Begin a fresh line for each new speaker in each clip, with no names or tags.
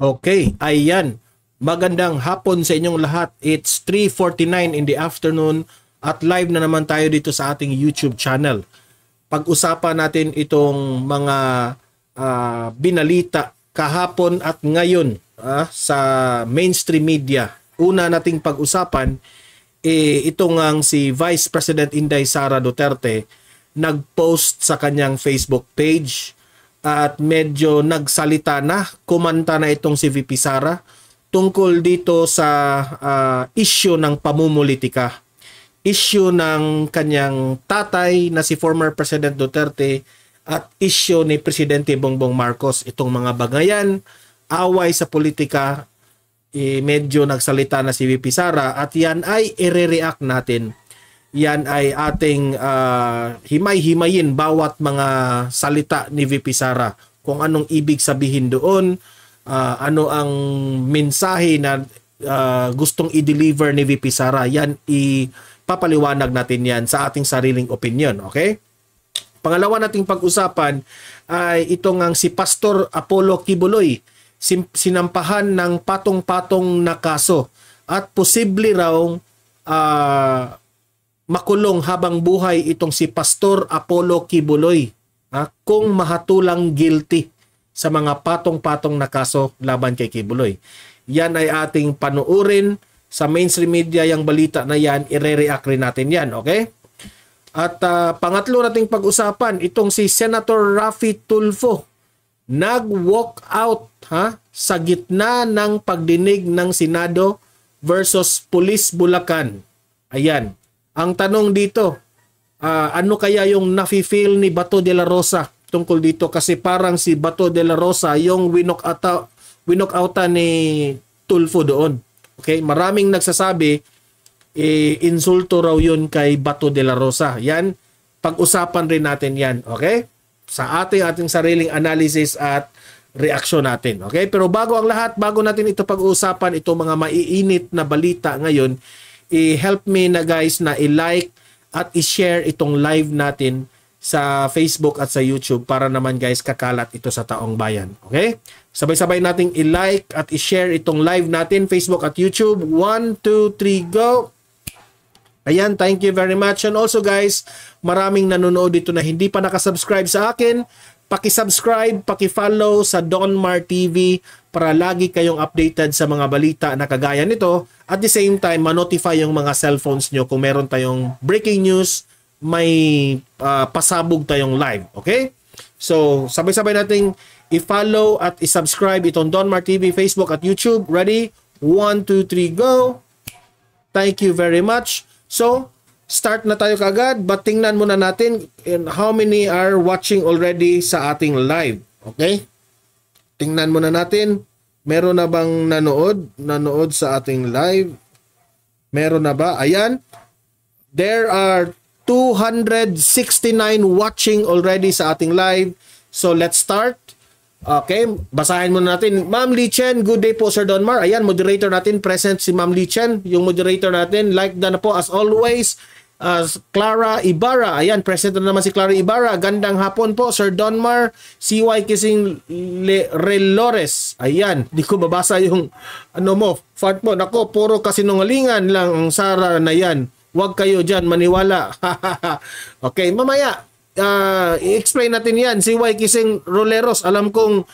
Okay, ayan. Magandang hapon sa inyong lahat. It's 3.49 in the afternoon at live na naman tayo dito sa ating YouTube channel. Pag-usapan natin itong mga uh, binalita kahapon at ngayon uh, sa mainstream media. Una nating pag-usapan, eh, ito nga si Vice President Inday Sara Duterte nag-post sa kanyang Facebook page at medyo nagsalita na, kumanta na itong si VP Sara tungkol dito sa uh, issue ng pamumulitika. Issue ng kanyang tatay na si former President Duterte at issue ni Presidente Bongbong Marcos. Itong mga bagayan, away sa politika, eh, medyo nagsalita na si VP Sara at yan ay ire-react natin yan ay ating uh, himay-himayin bawat mga salita ni VP Sara. Kung anong ibig sabihin doon, uh, ano ang mensahe na uh, gustong i-deliver ni VP Sara, yan ipapaliwanag natin yan sa ating sariling opinion, okay? Pangalawa nating pag-usapan ay itong ngang si Pastor Apollo Kibuloy, sinampahan ng patong-patong na kaso at posible raw uh, makulong habang buhay itong si Pastor Apollo Kibuloy ha, kung mahatulang guilty sa mga patong-patong na kaso laban kay Kibuloy. Yan ay ating panuurin sa mainstream media yung balita na yan, ire-react rin natin yan, okay? At uh, pangatlo nating pag-usapan, itong si Senator Rafi Tulfo nag-walk out ha, sa gitna ng pagdinig ng Senado versus Police Bulacan. Ayan. Ang tanong dito, uh, ano kaya yung nafe-feel ni Bato de la Rosa tungkol dito? Kasi parang si Bato de la Rosa yung winok ata, winok outa ni Tulfo doon. Okay, maraming nagsasabi eh, insulto raw yun kay Bato de la Rosa. Yan, pag-usapan rin natin yan. Okay? Sa ating ating sariling analysis at reaksyon natin. Okay? Pero bago ang lahat, bago natin ito pag-uusapan, itong mga maiinit na balita ngayon, i-help me na guys na i-like at i-share itong live natin sa Facebook at sa YouTube para naman guys kakalat ito sa taong bayan. Okay? Sabay-sabay nating i-like at i-share itong live natin Facebook at YouTube. 1, 2, 3, go! Ayan, thank you very much. And also guys, maraming nanonood dito na hindi pa nakasubscribe sa akin. Paki-subscribe, paki-follow sa Donmar TV para lagi kayong updated sa mga balita na kagaya nito. At the same time, ma-notify yung mga cellphones nyo kung meron tayong breaking news, may uh, pasabog tayong live. Okay? So, sabay-sabay nating i-follow at i-subscribe itong Donmar TV, Facebook at YouTube. Ready? 1, 2, 3, go! Thank you very much. So, start na tayo kagad but tingnan muna natin in how many are watching already sa ating live. Okay? Tingnan muna natin. Meron na bang nanood? Nanood sa ating live? Meron na ba? Ayan. There are 269 watching already sa ating live. So let's start. Okay, basahin muna natin. Ma'am Lichen, good day po Sir Donmar. Ayan, moderator natin, present si Ma'am Lichen, yung moderator natin. Like na na po as always uh, Clara Ibarra. Ayan, present na naman si Clara Ibarra. Gandang hapon po, Sir Donmar, CY Kising Le Relores. Ayan, di ko mabasa yung ano mo, font mo. Nako, puro kasinungalingan lang ang Sara na yan. Huwag kayo dyan, maniwala. okay, mamaya, uh, i-explain natin yan. CY Kising Roleros, alam kong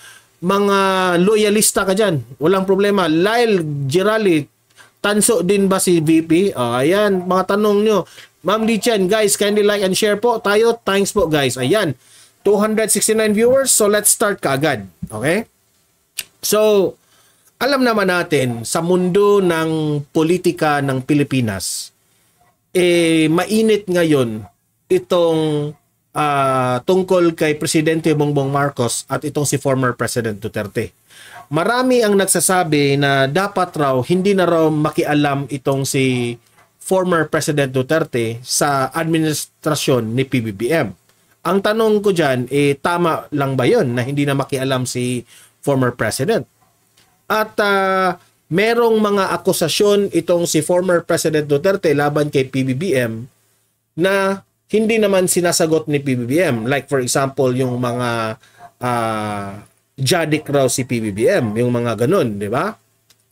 mga loyalista ka dyan. Walang problema. Lyle Gerali, tanso din ba si VP? Oh, ah, ayan, mga tanong nyo. Ma'am Lichen, guys, kindly like and share po tayo. Thanks po, guys. Ayan, 269 viewers. So, let's start kaagad. Okay? So, alam naman natin, sa mundo ng politika ng Pilipinas, eh, mainit ngayon itong uh, tungkol kay Presidente Bongbong Marcos at itong si former President Duterte. Marami ang nagsasabi na dapat raw hindi na raw makialam itong si former President Duterte sa administrasyon ni PBBM. Ang tanong ko dyan, eh, tama lang ba yon na hindi na makialam si former President? At uh, merong mga akusasyon itong si former President Duterte laban kay PBBM na hindi naman sinasagot ni PBBM. Like for example, yung mga uh, Jadik raw si PBBM, yung mga ganun, di ba?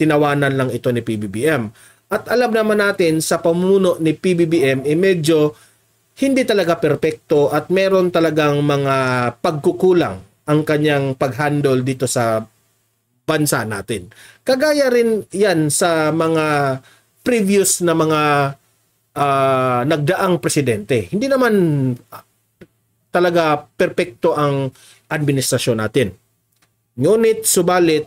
Tinawanan lang ito ni PBBM at alam naman natin sa pamuno ni PBBM, eh medyo hindi talaga perpekto at meron talagang mga pagkukulang ang kanyang paghandle dito sa bansa natin. Kagaya rin yan sa mga previous na mga uh, nagdaang presidente. Hindi naman ah, talaga perpekto ang administrasyon natin. Ngunit subalit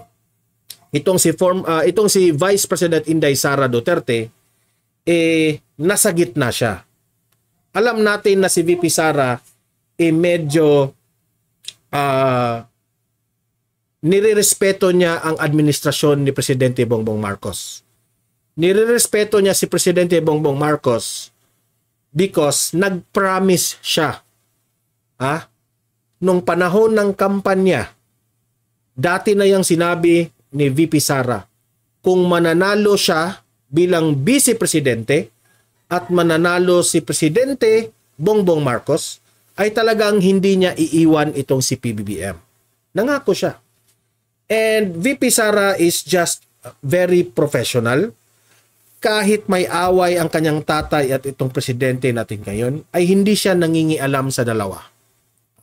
itong si form uh, itong si Vice President Inday Sara Duterte eh nasa gitna siya. Alam natin na si VP Sara eh medyo uh, nirerespeto niya ang administrasyon ni Presidente Bongbong Marcos. Nirerespeto niya si Presidente Bongbong Marcos because nagpromise siya ah, nung panahon ng kampanya, dati na yung sinabi ni VP Sara kung mananalo siya bilang vice presidente at mananalo si presidente Bongbong Marcos ay talagang hindi niya iiwan itong si PBBM. Nangako siya. And VP Sara is just very professional. Kahit may away ang kanyang tatay at itong presidente natin ngayon, ay hindi siya nangingialam sa dalawa.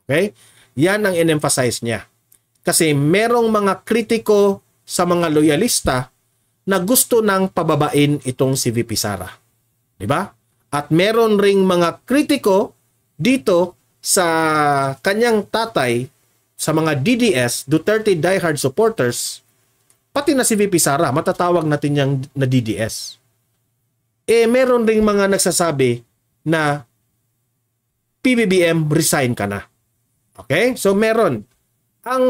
Okay? Yan ang in-emphasize niya. Kasi merong mga kritiko sa mga loyalista na gusto nang pababain itong si VP Sara. 'Di ba? At meron ring mga kritiko dito sa kanyang tatay sa mga DDS, Duterte diehard supporters, pati na si VP Sara, matatawag natin yang na DDS. Eh meron ring mga nagsasabi na PBBM resign ka na. Okay? So meron ang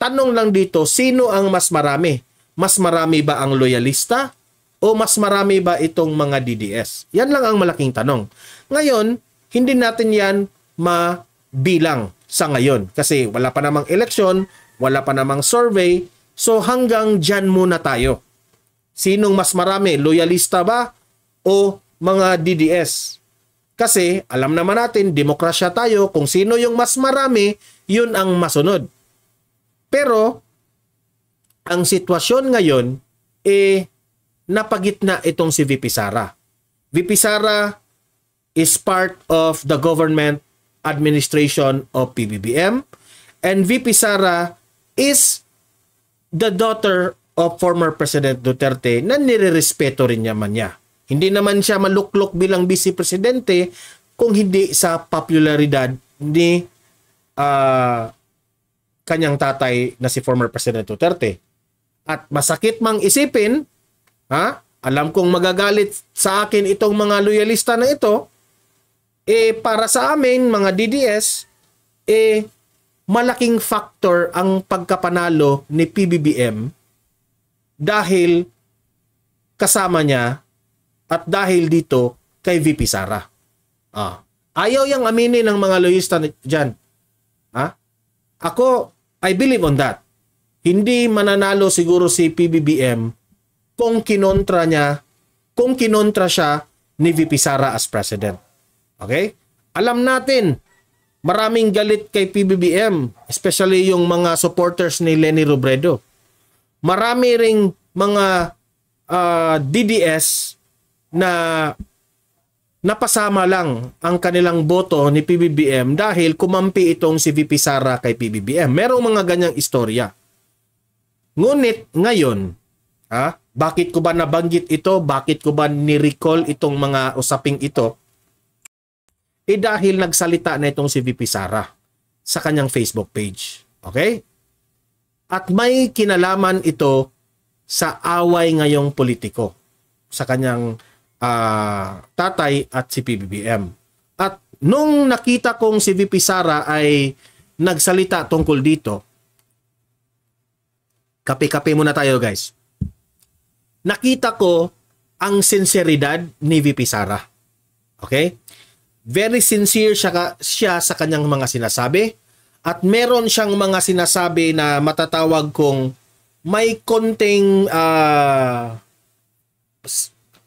Tanong lang dito, sino ang mas marami? Mas marami ba ang loyalista o mas marami ba itong mga DDS? Yan lang ang malaking tanong. Ngayon, hindi natin yan mabilang sa ngayon kasi wala pa namang eleksyon, wala pa namang survey, so hanggang dyan muna tayo. Sinong mas marami, loyalista ba o mga DDS? Kasi alam naman natin, demokrasya tayo, kung sino yung mas marami, yun ang masunod. Pero, ang sitwasyon ngayon, eh, napagitna itong si VP Sara. VP Sara is part of the government administration of PBBM and VP Sara is the daughter of former President Duterte na nirerespeto rin man niya. Hindi naman siya maluklok bilang vice presidente kung hindi sa popularidad ni uh, kanyang tatay na si former President Duterte. At masakit mang isipin, ha? Alam kong magagalit sa akin itong mga loyalista na ito. Eh para sa amin mga DDS, eh malaking factor ang pagkapanalo ni PBBM dahil kasama niya at dahil dito kay VP Sara. Ah, ayaw yang aminin ng mga loyalista diyan. Ha? Ah, ako I believe on that. Hindi mananalo siguro si PBBM kung kinontra niya, kung kinontra siya ni VP Sara as president. Okay? Alam natin, maraming galit kay PBBM, especially yung mga supporters ni Lenny Robredo. Marami ring mga uh, ah, DDS na napasama lang ang kanilang boto ni PBBM dahil kumampi itong si VP Sara kay PBBM. Merong mga ganyang istorya. Ngunit ngayon, ha, bakit ko ba nabanggit ito? Bakit ko ba ni-recall itong mga usaping ito? Eh dahil nagsalita na itong si VP Sara sa kanyang Facebook page. Okay? At may kinalaman ito sa away ngayong politiko sa kanyang uh, tatay at si PBBM. At nung nakita kong si VP Sara ay nagsalita tungkol dito, kape-kape muna tayo guys. Nakita ko ang sinseridad ni VP Sara. Okay? Very sincere siya, siya sa kanyang mga sinasabi at meron siyang mga sinasabi na matatawag kong may konting uh,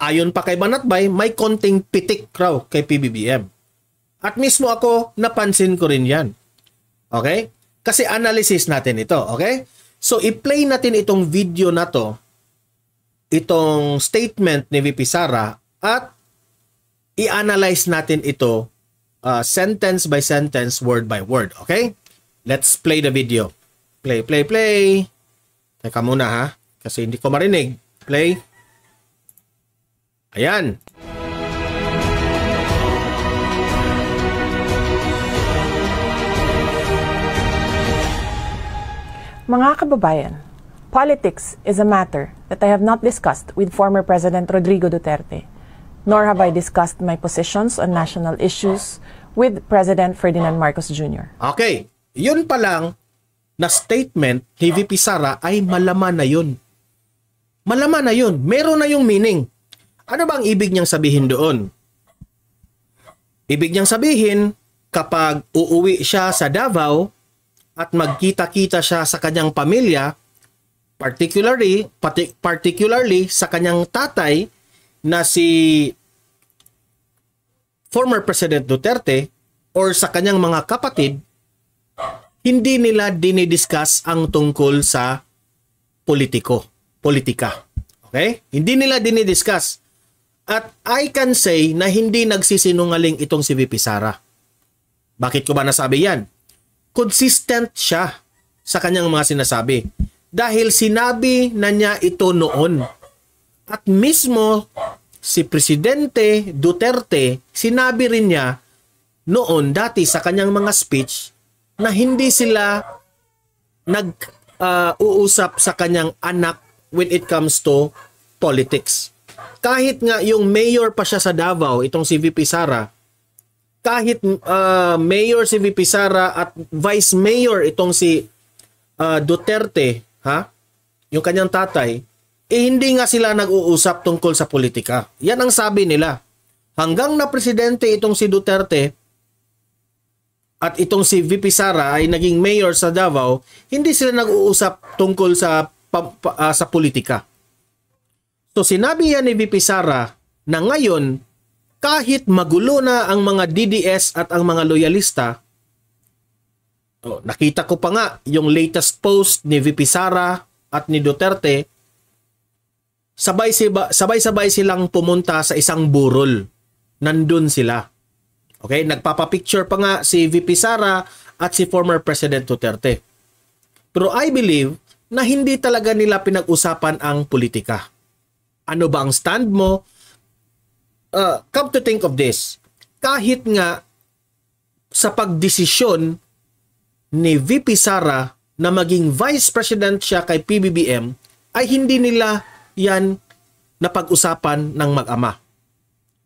Ayon pa kay Banatbay, may konting pitik raw kay PBBM. At mismo ako, napansin ko rin yan. Okay? Kasi analysis natin ito, okay? So, i-play natin itong video na to, itong statement ni VP Sara, at i-analyze natin ito uh, sentence by sentence, word by word, okay? Let's play the video. Play, play, play. Teka muna ha, kasi hindi ko marinig. Play. Play. Ayan.
Mga kababayan, politics is a matter that I have not discussed with former President Rodrigo Duterte, nor have I discussed my positions on national issues with President Ferdinand Marcos Jr.
Okay, yun pa lang na statement ni VP Sara ay malaman na yun. Malaman na yun. Meron na yung meaning. Ano bang ibig niyang sabihin doon? Ibig niyang sabihin, kapag uuwi siya sa Davao at magkita-kita siya sa kanyang pamilya, particularly, pati, particularly sa kanyang tatay na si former President Duterte or sa kanyang mga kapatid, hindi nila dinidiscuss ang tungkol sa politiko, politika. Okay? Hindi nila dinidiscuss at I can say na hindi nagsisinungaling itong si VP Sara. Bakit ko ba nasabi yan? Consistent siya sa kanyang mga sinasabi. Dahil sinabi na niya ito noon. At mismo si Presidente Duterte, sinabi rin niya noon dati sa kanyang mga speech na hindi sila nag-uusap ah, uh, sa kanyang anak when it comes to politics kahit nga yung mayor pa siya sa Davao, itong si VP Sara, kahit uh, mayor si VP Sara at vice mayor itong si uh, Duterte, ha? Yung kanyang tatay, eh hindi nga sila nag-uusap tungkol sa politika. Yan ang sabi nila. Hanggang na presidente itong si Duterte at itong si VP Sara ay naging mayor sa Davao, hindi sila nag-uusap tungkol sa pa, pa, uh, sa politika. So sinabi yan ni VP Sara na ngayon, kahit magulo na ang mga DDS at ang mga loyalista, oh, nakita ko pa nga yung latest post ni VP Sara at ni Duterte, sabay-sabay silang pumunta sa isang burol. Nandun sila. Okay, nagpapapicture pa nga si VP Sara at si former President Duterte. Pero I believe na hindi talaga nila pinag-usapan ang politika. Ano ba ang stand mo? Uh, come to think of this, kahit nga sa pagdesisyon ni VP Sara na maging vice president siya kay PBBM ay hindi nila yan napag-usapan ng mag-ama.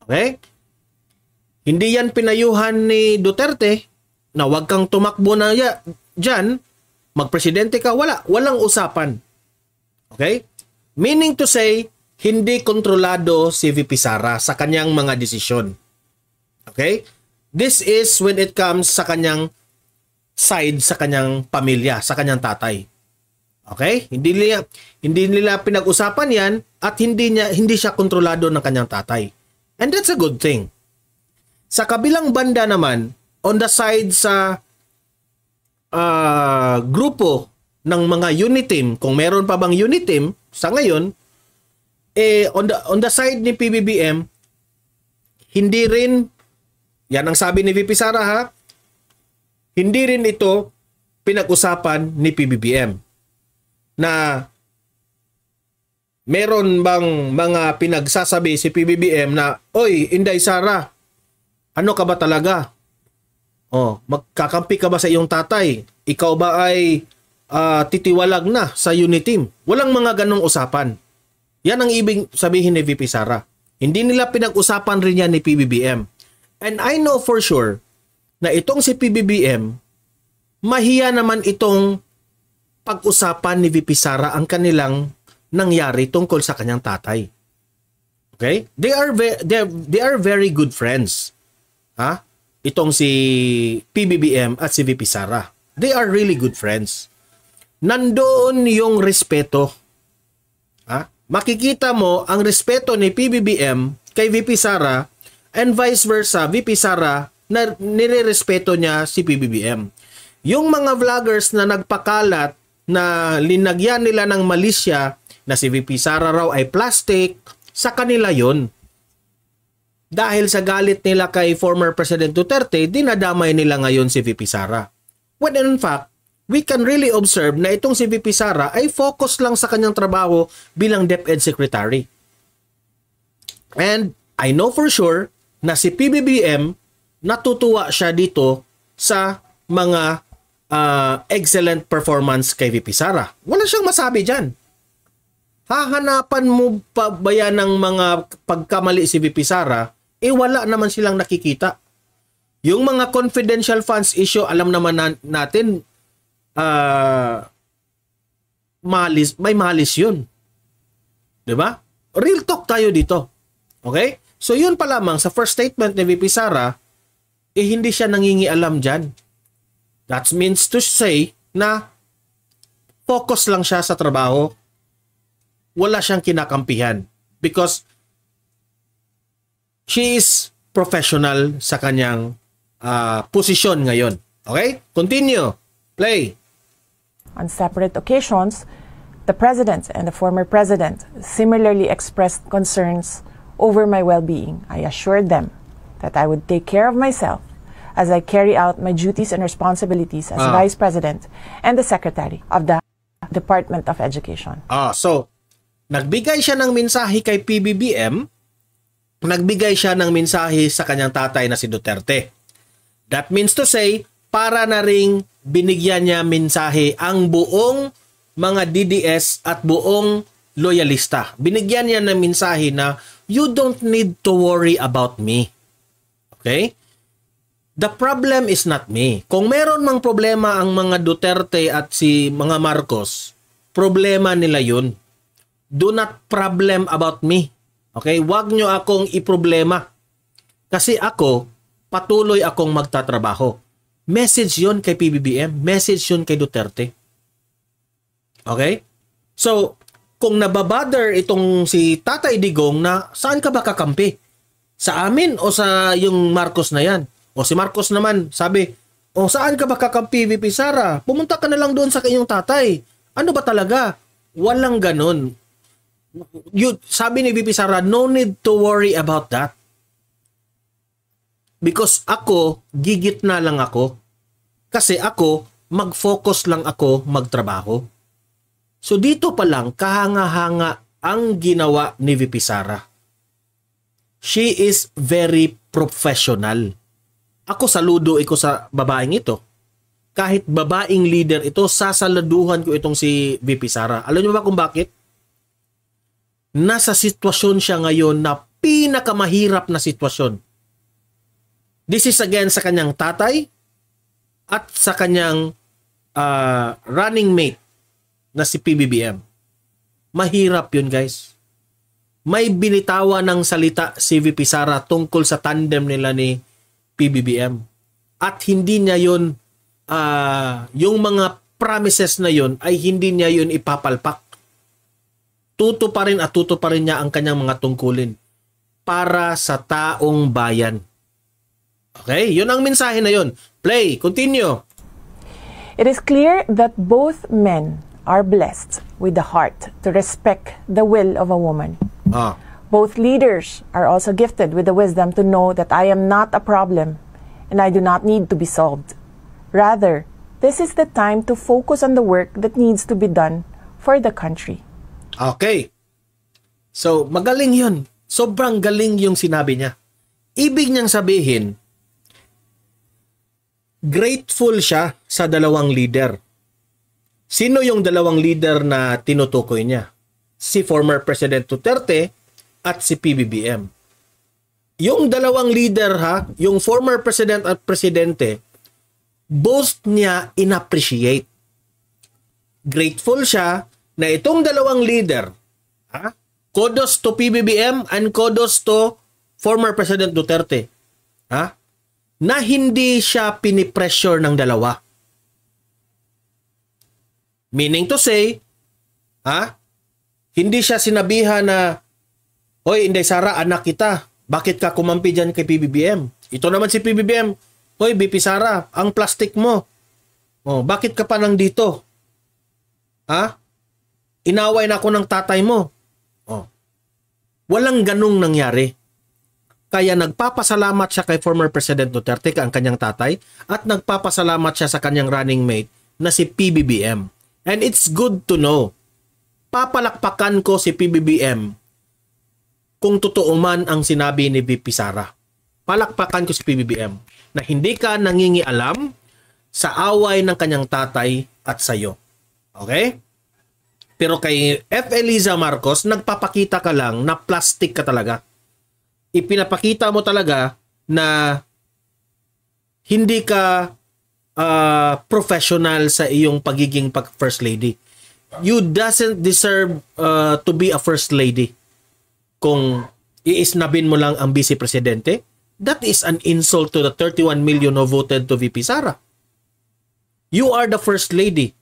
Okay? Hindi yan pinayuhan ni Duterte na wag kang tumakbo na ya, dyan, magpresidente ka, wala, walang usapan. Okay? Meaning to say, hindi kontrolado si VP Sara sa kanyang mga desisyon. Okay? This is when it comes sa kanyang side sa kanyang pamilya, sa kanyang tatay. Okay? Hindi nila hindi nila pinag-usapan 'yan at hindi niya hindi siya kontrolado ng kanyang tatay. And that's a good thing. Sa kabilang banda naman, on the side sa uh, grupo ng mga unit team, kung meron pa bang unit team sa ngayon, eh on the on the side ni PBBM hindi rin yan ang sabi ni VP Sara ha hindi rin ito pinag-usapan ni PBBM na meron bang mga pinagsasabi si PBBM na oy Inday Sara ano ka ba talaga oh magkakampi ka ba sa iyong tatay ikaw ba ay uh, titiwalag na sa unity team walang mga ganong usapan yan ang ibig sabihin ni VP Sara. Hindi nila pinag-usapan rin yan ni PBBM. And I know for sure na itong si PBBM, mahiya naman itong pag-usapan ni VP Sara ang kanilang nangyari tungkol sa kanyang tatay. Okay? They are ve- they, they are very good friends. Ha? Itong si PBBM at si VP Sara. They are really good friends. Nandoon yung respeto makikita mo ang respeto ni PBBM kay VP Sara and vice versa, VP Sara na nirerespeto niya si PBBM. Yung mga vloggers na nagpakalat na linagyan nila ng malisya na si VP Sara raw ay plastic, sa kanila yon. Dahil sa galit nila kay former President Duterte, dinadamay nila ngayon si VP Sara. When in fact, we can really observe na itong si VP Sara ay focus lang sa kanyang trabaho bilang DepEd Secretary. And I know for sure na si PBBM natutuwa siya dito sa mga uh, excellent performance kay VP Sara. Wala siyang masabi dyan. Hahanapan mo pa ba yan ng mga pagkamali si VP Sara? Eh wala naman silang nakikita. Yung mga confidential funds issue, alam naman natin uh, malis, may malis yun. 'Di ba? Real talk tayo dito. Okay? So yun pa lamang sa first statement ni VP Sara, eh hindi siya nangingialam diyan. That means to say na focus lang siya sa trabaho. Wala siyang kinakampihan because she is professional sa kanyang uh, posisyon ngayon.
Okay? Continue. Play. On separate occasions, the President and the former President similarly expressed concerns over my well being. I assured them that I would take care of myself as I carry out my duties and responsibilities as ah. Vice President and the Secretary of the Department of Education.
Ah, so nagbigay siya ng mensahe kay PBBM, nagbigay siya ng mensahe sa kanyang tatay na si Duterte. That means to say, para na ring binigyan niya mensahe ang buong mga DDS at buong loyalista. Binigyan niya ng mensahe na you don't need to worry about me. Okay? The problem is not me. Kung meron mang problema ang mga Duterte at si mga Marcos, problema nila yun. Do not problem about me. Okay? Huwag nyo akong iproblema. Kasi ako, patuloy akong magtatrabaho. Message yon kay PBBM, message yon kay Duterte. Okay? So, kung nababother itong si Tatay Digong na saan ka ba kakampi? Sa amin o sa yung Marcos na yan? O si Marcos naman, sabi, o saan ka ba kakampi, VP Sara? Pumunta ka na lang doon sa kanyang tatay. Ano ba talaga? Walang ganun. You, sabi ni VP Sara, no need to worry about that. Because ako, gigit na lang ako. Kasi ako, mag-focus lang ako magtrabaho. So dito pa lang, kahanga-hanga ang ginawa ni VP Sara. She is very professional. Ako saludo ko sa babaeng ito. Kahit babaeng leader ito, sasaladuhan ko itong si VP Sara. Alam niyo ba kung bakit? Nasa sitwasyon siya ngayon na pinakamahirap na sitwasyon This is again sa kanyang tatay at sa kanyang uh, running mate na si PBBM. Mahirap yun guys. May binitawa ng salita si VP Sara tungkol sa tandem nila ni PBBM. At hindi niya yun, uh, yung mga promises na yun ay hindi niya yun ipapalpak. Tuto pa rin at tuto pa rin niya ang kanyang mga tungkulin para sa taong bayan. Okay, yun ang mensahe na yun. Play, continue.
It is clear that both men are blessed with the heart to respect the will of a woman. Ah. Both leaders are also gifted with the wisdom to know that I am not a problem and I do not need to be solved. Rather, this is the time to focus on the work that needs to be done for the country.
Okay. So, magaling yun. Sobrang galing yung sinabi niya. Ibig niyang sabihin, grateful siya sa dalawang leader. Sino yung dalawang leader na tinutukoy niya? Si former President Duterte at si PBBM. Yung dalawang leader ha, yung former president at presidente, both niya inappreciate. Grateful siya na itong dalawang leader, ha? Kudos to PBBM and kudos to former President Duterte. Ha? na hindi siya pinipressure ng dalawa. Meaning to say, ha? Hindi siya sinabihan na, Hoy, Inday Sara, anak kita. Bakit ka kumampi dyan kay PBBM? Ito naman si PBBM. Hoy, BP Sara, ang plastic mo. Oh, bakit ka pa nang dito? Ha? Inaway na ako ng tatay mo. Oh. Walang ganong nangyari. Kaya nagpapasalamat siya kay former President Duterte, ang kanyang tatay, at nagpapasalamat siya sa kanyang running mate na si PBBM. And it's good to know. Papalakpakan ko si PBBM kung totoo man ang sinabi ni VP Sara. Palakpakan ko si PBBM na hindi ka nangingialam sa away ng kanyang tatay at sa iyo. Okay? Pero kay F. Eliza Marcos, nagpapakita ka lang na plastic ka talaga ipinapakita mo talaga na hindi ka uh, professional sa iyong pagiging pag first lady. You doesn't deserve uh, to be a first lady. Kung iisnabin mo lang ang vice presidente, that is an insult to the 31 million who voted to VP Sara. You are the first lady.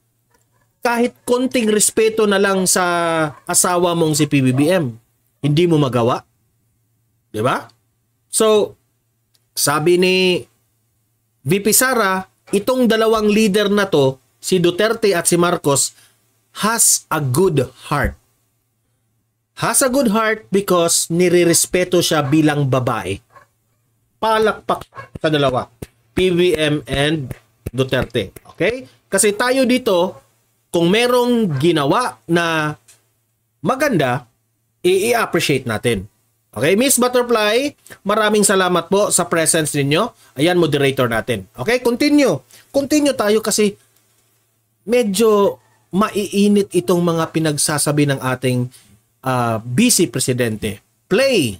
Kahit konting respeto na lang sa asawa mong si PBBM, hindi mo magawa 'Di ba? So, sabi ni VP Sara, itong dalawang leader na to, si Duterte at si Marcos, has a good heart. Has a good heart because nirerespeto siya bilang babae. Palakpak sa dalawa, PBM and Duterte. Okay? Kasi tayo dito, kung merong ginawa na maganda, i-appreciate natin. Okay, Miss Butterfly, maraming salamat po sa presence ninyo. Ayan, moderator natin. Okay, continue. Continue tayo kasi medyo maiinit itong mga pinagsasabi ng ating uh, ah, busy presidente. Play!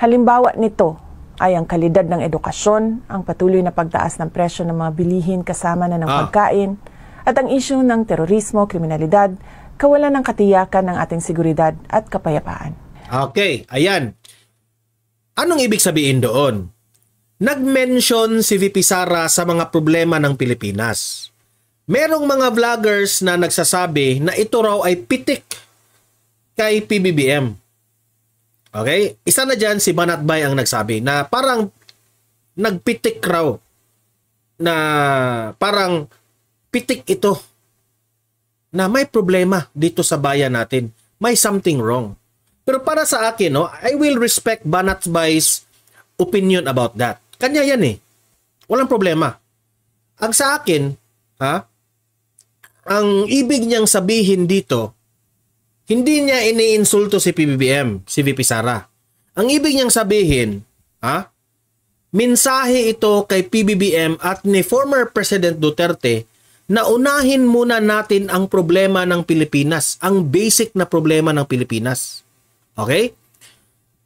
Halimbawa nito ay ang kalidad ng edukasyon, ang patuloy na pagtaas ng presyo ng mga bilihin kasama na ng ah. pagkain, at ang isyu ng terorismo, kriminalidad, kawalan ng katiyakan ng ating seguridad at kapayapaan.
Okay, ayan. Anong ibig sabihin doon? Nag-mention si VP Sara sa mga problema ng Pilipinas. Merong mga vloggers na nagsasabi na ito raw ay pitik kay PBBM. Okay? Isa na dyan si Manatbay ang nagsabi na parang nagpitik raw na parang pitik ito na may problema dito sa bayan natin. May something wrong. Pero para sa akin, no, I will respect Banat Bai's opinion about that. Kanya yan eh. Walang problema. Ang sa akin, ha? Ang ibig niyang sabihin dito, hindi niya iniinsulto si PBBM, si VP Sara. Ang ibig niyang sabihin, ha? Mensahe ito kay PBBM at ni former President Duterte na unahin muna natin ang problema ng Pilipinas, ang basic na problema ng Pilipinas. Okay?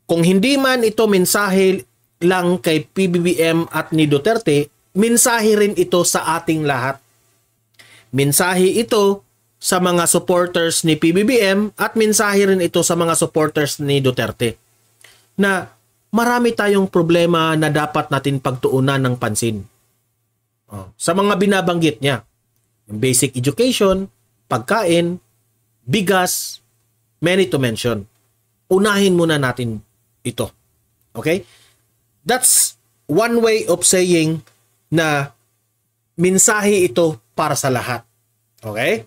Kung hindi man ito mensahe lang kay PBBM at ni Duterte, mensahe rin ito sa ating lahat. Mensahe ito sa mga supporters ni PBBM at mensahe rin ito sa mga supporters ni Duterte na marami tayong problema na dapat natin pagtuunan ng pansin. Oh, sa mga binabanggit niya, basic education, pagkain, bigas, many to mention unahin muna natin ito. Okay? That's one way of saying na mensahe ito para sa lahat. Okay?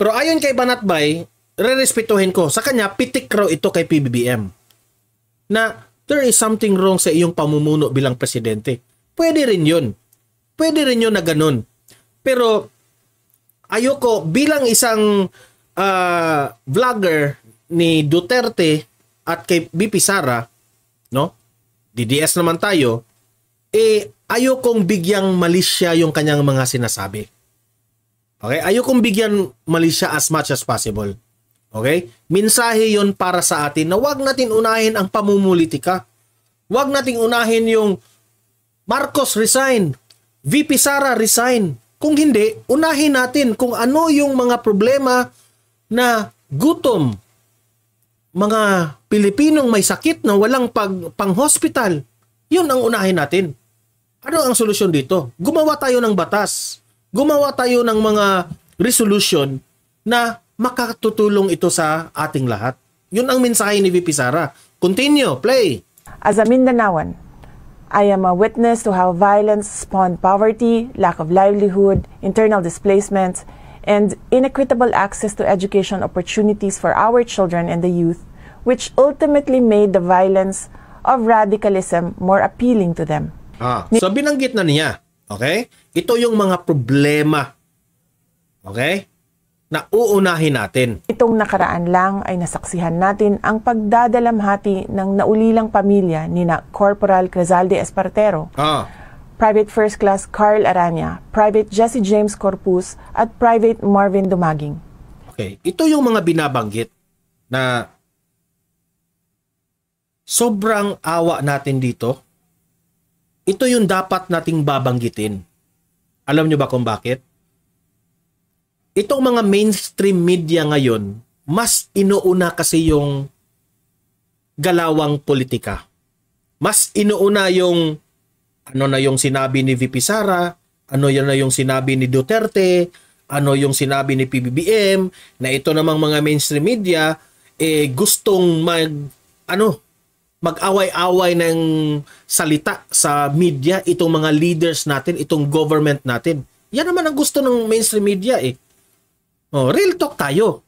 Pero ayon kay Banatbay, rerespetuhin ko. Sa kanya, pitik raw ito kay PBBM. Na there is something wrong sa iyong pamumuno bilang presidente. Pwede rin yun. Pwede rin yun na ganun. Pero ayoko bilang isang uh, vlogger ni Duterte at kay BP Sara, no? DDS naman tayo, eh ayokong bigyang malisya yung kanyang mga sinasabi. Okay? Ayokong bigyan malisya as much as possible. Okay? Mensahe yon para sa atin na wag natin unahin ang pamumulitika. Wag nating unahin yung Marcos resign, VP Sara resign. Kung hindi, unahin natin kung ano yung mga problema na gutom, mga Pilipinong may sakit na walang pag, pang-hospital, yun ang unahin natin. Ano ang solusyon dito? Gumawa tayo ng batas. Gumawa tayo ng mga resolution na makatutulong ito sa ating lahat. Yun ang mensahe ni VP Sara. Continue, play.
As a Mindanaoan, I am a witness to how violence spawned poverty, lack of livelihood, internal displacement, and inequitable access to education opportunities for our children and the youth which ultimately made the violence of radicalism more appealing to them.
Ah, so binanggit na niya, okay? Ito yung mga problema, okay? Na uunahin natin.
Itong nakaraan lang ay nasaksihan natin ang pagdadalamhati ng naulilang pamilya ni na Corporal Cresalde Espartero, ah. Private First Class Carl Aranya, Private Jesse James Corpus, at Private Marvin Dumaging.
Okay, ito yung mga binabanggit na sobrang awa natin dito, ito yung dapat nating babanggitin. Alam nyo ba kung bakit? Itong mga mainstream media ngayon, mas inuuna kasi yung galawang politika. Mas inuuna yung ano na yung sinabi ni VP Sara, ano yun na yung sinabi ni Duterte, ano yung sinabi ni PBBM, na ito namang mga mainstream media, eh gustong mag, ano, mag-away-away ng salita sa media itong mga leaders natin, itong government natin. Yan naman ang gusto ng mainstream media eh. Oh, real talk tayo.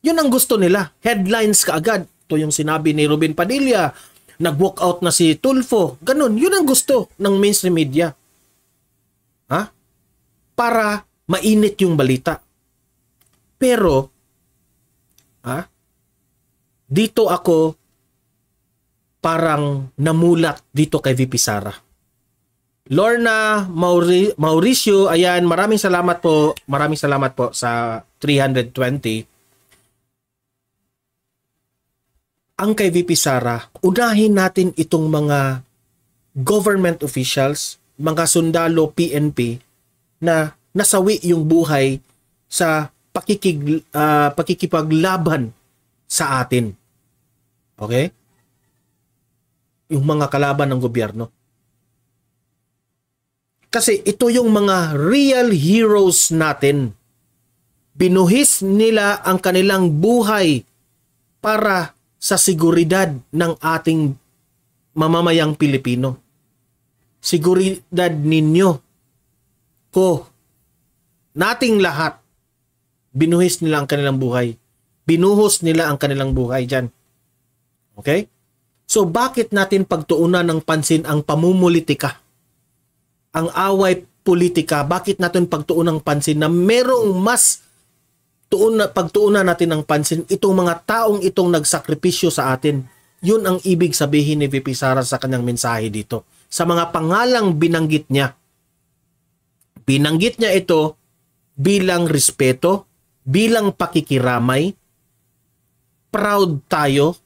Yun ang gusto nila. Headlines kaagad. Ito yung sinabi ni Ruben Padilla. Nag-walk out na si Tulfo. Ganun. Yun ang gusto ng mainstream media. Ha? Para mainit yung balita. Pero, ha? Dito ako parang namulat dito kay VP Sara. Lorna Mauricio, ayan, maraming salamat po. Maraming salamat po sa 320. Ang kay VP Sara, unahin natin itong mga government officials, mga sundalo PNP na nasawi yung buhay sa pakikig, uh, pakikipaglaban sa atin. Okay? yung mga kalaban ng gobyerno. Kasi ito yung mga real heroes natin. Binuhis nila ang kanilang buhay para sa seguridad ng ating mamamayang Pilipino. Seguridad ninyo, ko, nating lahat, binuhis nila ang kanilang buhay. Binuhos nila ang kanilang buhay dyan. Okay? So bakit natin pagtuunan ng pansin ang pamumulitika? Ang away politika, bakit natin pagtuunan ng pansin na merong mas tuon na pagtuunan natin ng pansin itong mga taong itong nagsakripisyo sa atin. Yun ang ibig sabihin ni VP Sara sa kanyang mensahe dito. Sa mga pangalang binanggit niya. Binanggit niya ito bilang respeto, bilang pakikiramay. Proud tayo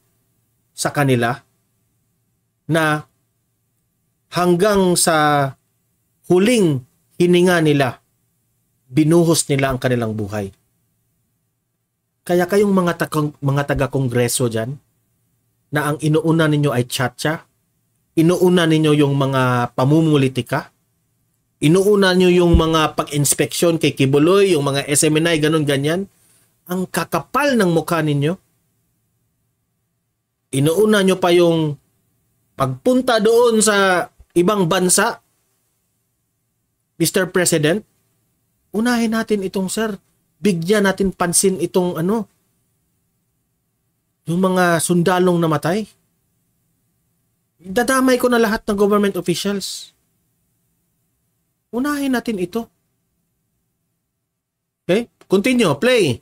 sa kanila na hanggang sa huling hininga nila, binuhos nila ang kanilang buhay. Kaya kayong mga, ta- mga taga-kongreso dyan, na ang inuuna ninyo ay tsatsa, inuuna ninyo yung mga pamumulitika, inuuna nyo yung mga pag-inspeksyon kay Kibuloy, yung mga SMNI, ganun ganyan, ang kakapal ng mukha ninyo, inuuna nyo pa yung Pagpunta doon sa ibang bansa, Mr. President, unahin natin itong sir. Bigyan natin pansin itong ano, yung mga sundalong namatay. Dadamay ko na lahat ng government officials. Unahin natin ito. Okay? Continue. Play.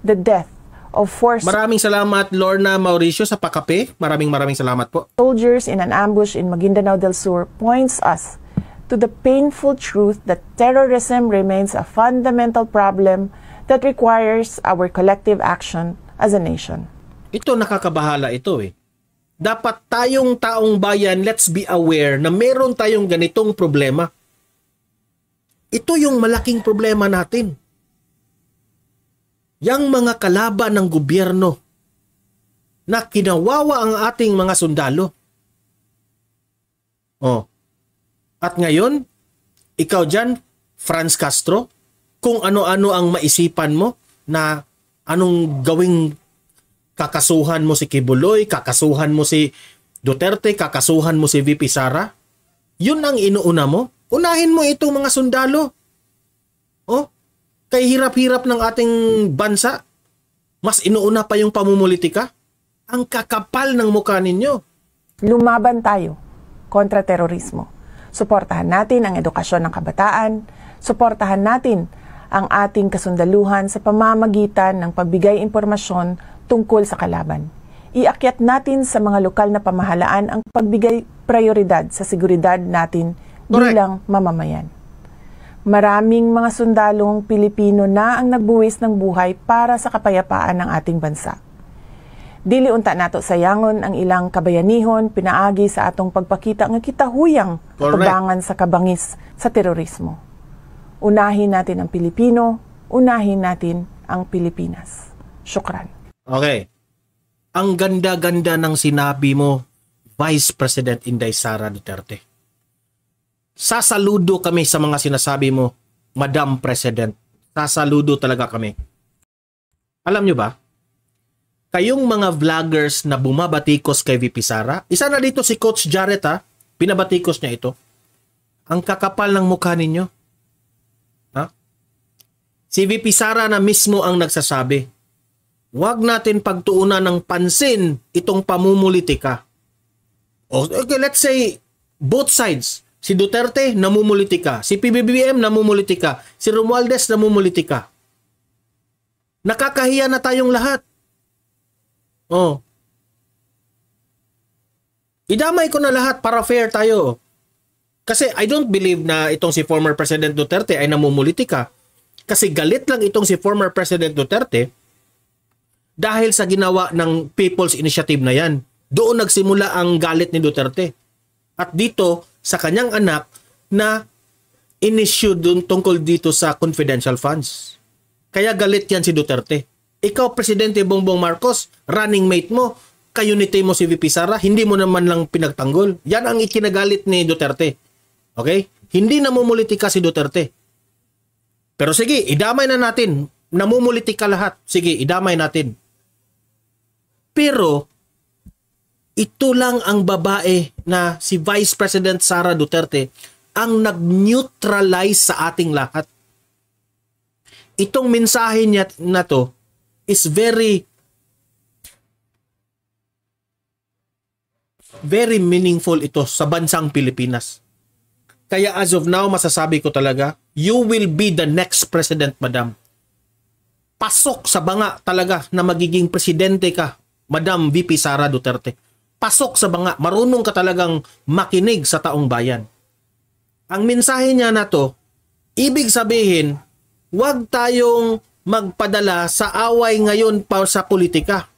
The death of four
Maraming salamat Lorna Mauricio sa pakape. Maraming maraming salamat po.
Soldiers in an ambush in Maguindanao del Sur points us to the painful truth that terrorism remains a fundamental problem that requires our collective action as a nation.
Ito nakakabahala ito eh. Dapat tayong taong bayan, let's be aware na meron tayong ganitong problema. Ito yung malaking problema natin yang mga kalaban ng gobyerno na kinawawa ang ating mga sundalo. Oh. At ngayon, ikaw dyan, Franz Castro, kung ano-ano ang maisipan mo na anong gawing kakasuhan mo si Kibuloy, kakasuhan mo si Duterte, kakasuhan mo si VP Sara, yun ang inuuna mo. Unahin mo itong mga sundalo. Oh, kahirap-hirap ng ating bansa, mas inuuna pa yung
pamumulitika? Ang kakapal ng mukha ninyo. Lumaban tayo kontra terorismo. Suportahan natin ang edukasyon ng kabataan, suportahan natin ang ating kasundaluhan sa pamamagitan ng pagbigay impormasyon tungkol sa kalaban. Iakyat natin sa mga lokal na pamahalaan ang pagbigay prioridad sa seguridad natin Correct. bilang mamamayan. Maraming mga sundalong Pilipino na ang nagbuwis ng buhay para sa kapayapaan ng ating bansa. Dili unta nato sayangon ang ilang kabayanihon pinaagi sa atong pagpakita nga kitahuyang tubangan sa kabangis sa terorismo. Unahin natin ang Pilipino, unahin natin ang Pilipinas. Syukran.
Okay. Ang ganda-ganda ng sinabi mo, Vice President Inday Sara Duterte sasaludo kami sa mga sinasabi mo, Madam President. Sasaludo talaga kami. Alam nyo ba, kayong mga vloggers na bumabatikos kay VP Sara, isa na dito si Coach Jarrett ha, binabatikos niya ito. Ang kakapal ng mukha ninyo. Ha? Si VP Sara na mismo ang nagsasabi, Huwag natin pagtuunan ng pansin itong pamumulitika. O, okay, let's say, both sides Si Duterte, namumulitika. ka. Si PBBM, namumulitika. ka. Si Romualdez, namumulitika. ka. Nakakahiya na tayong lahat. Oh. Idamay ko na lahat para fair tayo. Kasi I don't believe na itong si former President Duterte ay namumulitika. Kasi galit lang itong si former President Duterte dahil sa ginawa ng People's Initiative na yan. Doon nagsimula ang galit ni Duterte. At dito, sa kanyang anak na inisyu dun tungkol dito sa confidential funds. Kaya galit yan si Duterte. Ikaw, Presidente Bongbong Marcos, running mate mo, kayunite mo si VP Sara, hindi mo naman lang pinagtanggol. Yan ang ikinagalit ni Duterte. Okay? Hindi namumulitika si Duterte. Pero sige, idamay na natin. Namumulitika lahat. Sige, idamay natin. Pero, ito lang ang babae na si Vice President Sara Duterte ang nag-neutralize sa ating lahat. Itong mensahe niya na to is very very meaningful ito sa bansang Pilipinas. Kaya as of now, masasabi ko talaga, you will be the next president, madam. Pasok sa banga talaga na magiging presidente ka, Madam VP Sara Duterte pasok sa mga, marunong ka talagang makinig sa taong bayan. Ang mensahe niya na to, ibig sabihin, huwag tayong magpadala sa away ngayon pa sa politika.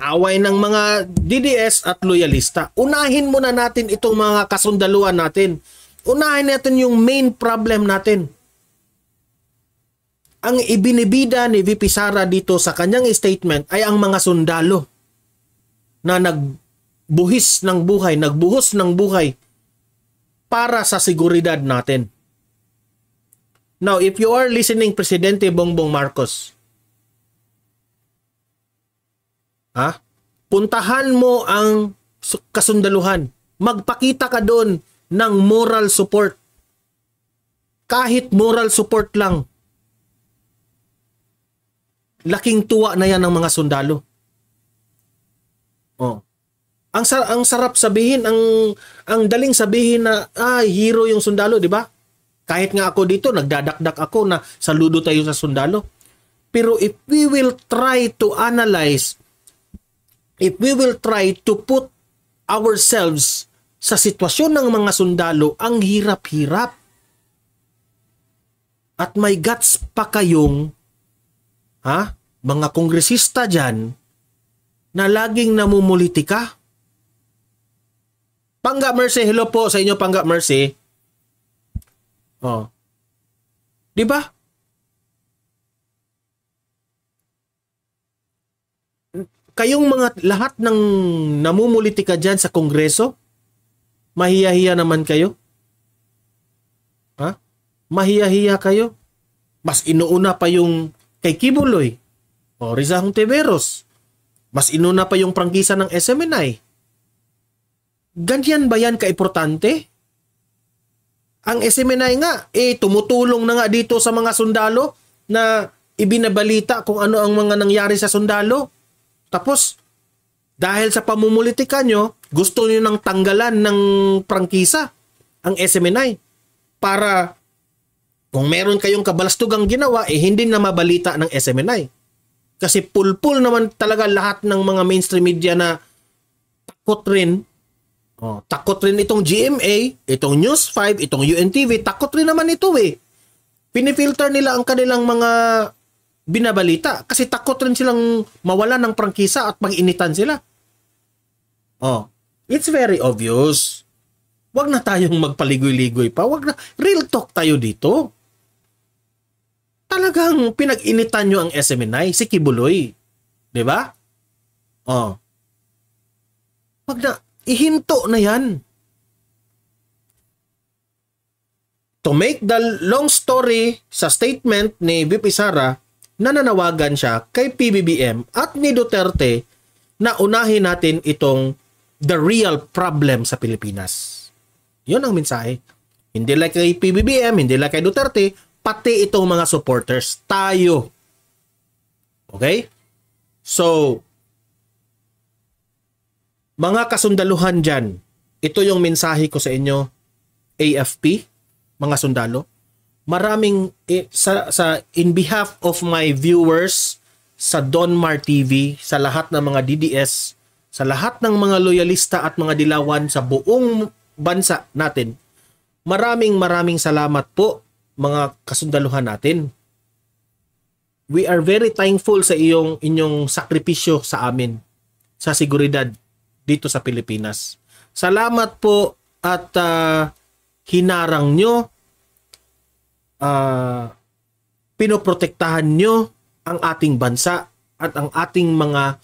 Away ng mga DDS at loyalista. Unahin muna natin itong mga kasundaluan natin. Unahin natin yung main problem natin ang ibinibida ni VP Sara dito sa kanyang statement ay ang mga sundalo na nagbuhis ng buhay, nagbuhos ng buhay para sa seguridad natin. Now, if you are listening, Presidente Bongbong Marcos, ha? puntahan mo ang kasundaluhan. Magpakita ka doon ng moral support. Kahit moral support lang, laking tuwa na yan ng mga sundalo. Oh. Ang sar- ang sarap sabihin, ang ang daling sabihin na ah, hero yung sundalo, di ba? Kahit nga ako dito, nagdadakdak ako na saludo tayo sa sundalo. Pero if we will try to analyze, if we will try to put ourselves sa sitwasyon ng mga sundalo, ang hirap-hirap. At may guts pa kayong ha, mga kongresista diyan, na laging namumuliti ka? Pangga Mercy, hello po sa inyo Pangga Mercy. Oh. 'Di ba? Kayong mga lahat ng namumuliti ka diyan sa kongreso, mahiyahiya naman kayo. Ha? Mahiyahiya kayo. Mas inuuna pa yung kay Kibuloy o Rizahong Teveros mas inuna pa yung prangkisa ng SMNI. Ganyan ba yan kaimportante? Ang SMNI nga, eh tumutulong na nga dito sa mga sundalo na ibinabalita kung ano ang mga nangyari sa sundalo. Tapos, dahil sa pamumulitika nyo, gusto nyo nang tanggalan ng prangkisa, ang SMNI, para kung meron kayong kabalastugang ginawa, eh hindi na mabalita ng SMNI. Kasi pulpul naman talaga lahat ng mga mainstream media na takot rin. Oh, takot rin itong GMA, itong News 5, itong UNTV, takot rin naman ito eh. Pinifilter nila ang kanilang mga binabalita kasi takot rin silang mawala ng prangkisa at mag-initan sila. Oh, it's very obvious. Huwag na tayong magpaligoy-ligoy pa. Wag na real talk tayo dito talagang pinag-initan nyo ang SMNI, si Kibuloy. ba? Diba? Oh. Pag na, ihinto na yan. To make the long story sa statement ni VP Sara, nananawagan siya kay PBBM at ni Duterte na unahin natin itong the real problem sa Pilipinas. Yun ang mensahe. Hindi lang kay PBBM, hindi lang kay Duterte, pati itong mga supporters, tayo. Okay? So, mga kasundaluhan dyan, ito yung mensahe ko sa inyo, AFP, mga sundalo. Maraming, eh, sa, sa, in behalf of my viewers sa Donmar TV, sa lahat ng mga DDS, sa lahat ng mga loyalista at mga dilawan sa buong bansa natin, maraming maraming salamat po mga kasundaluhan natin. We are very thankful sa iyong inyong sakripisyo sa amin sa seguridad dito sa Pilipinas. Salamat po at uh, hinarang nyo uh, pinoprotektahan nyo ang ating bansa at ang ating mga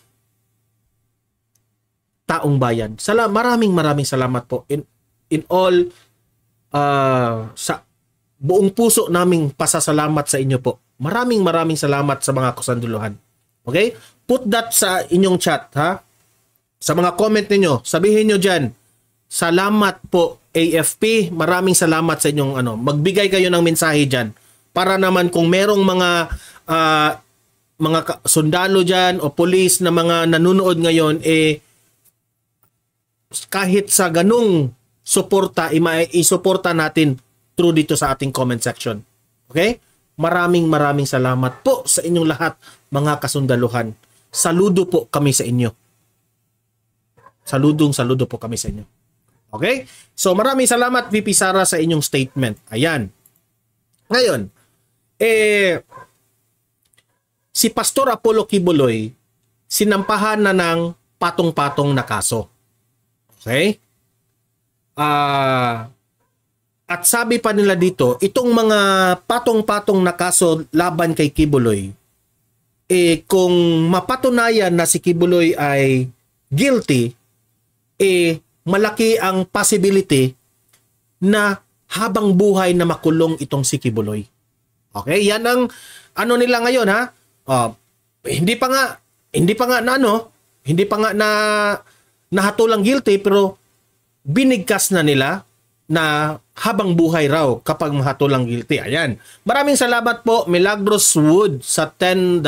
taong bayan. Salamat, maraming maraming salamat po in in all uh, sa buong puso naming pasasalamat sa inyo po. Maraming maraming salamat sa mga kusanduluhan. Okay? Put that sa inyong chat, ha? Sa mga comment niyo, sabihin niyo diyan, salamat po AFP, maraming salamat sa inyong ano, magbigay kayo ng mensahe diyan para naman kung merong mga uh, mga sundalo diyan o police na mga nanonood ngayon eh kahit sa ganung suporta, isuporta natin through dito sa ating comment section. Okay? Maraming maraming salamat po sa inyong lahat mga kasundaluhan. Saludo po kami sa inyo. Saludong saludo po kami sa inyo. Okay? So maraming salamat VP Sara sa inyong statement. Ayan. Ngayon, eh si Pastor Apollo Kibuloy sinampahan na ng patong-patong na kaso. Okay? Ah uh, at sabi pa nila dito, itong mga patong-patong na kaso laban kay Kibuloy, eh kung mapatunayan na si Kibuloy ay guilty, eh malaki ang possibility na habang buhay na makulong itong si Kibuloy. Okay, yan ang ano nila ngayon ha. Uh, hindi pa nga hindi pa nga na ano, hindi pa nga na nahatulang guilty pero binigkas na nila na habang buhay raw kapag mahatulang guilty. Ayan. Maraming salamat po Milagros Wood sa $10.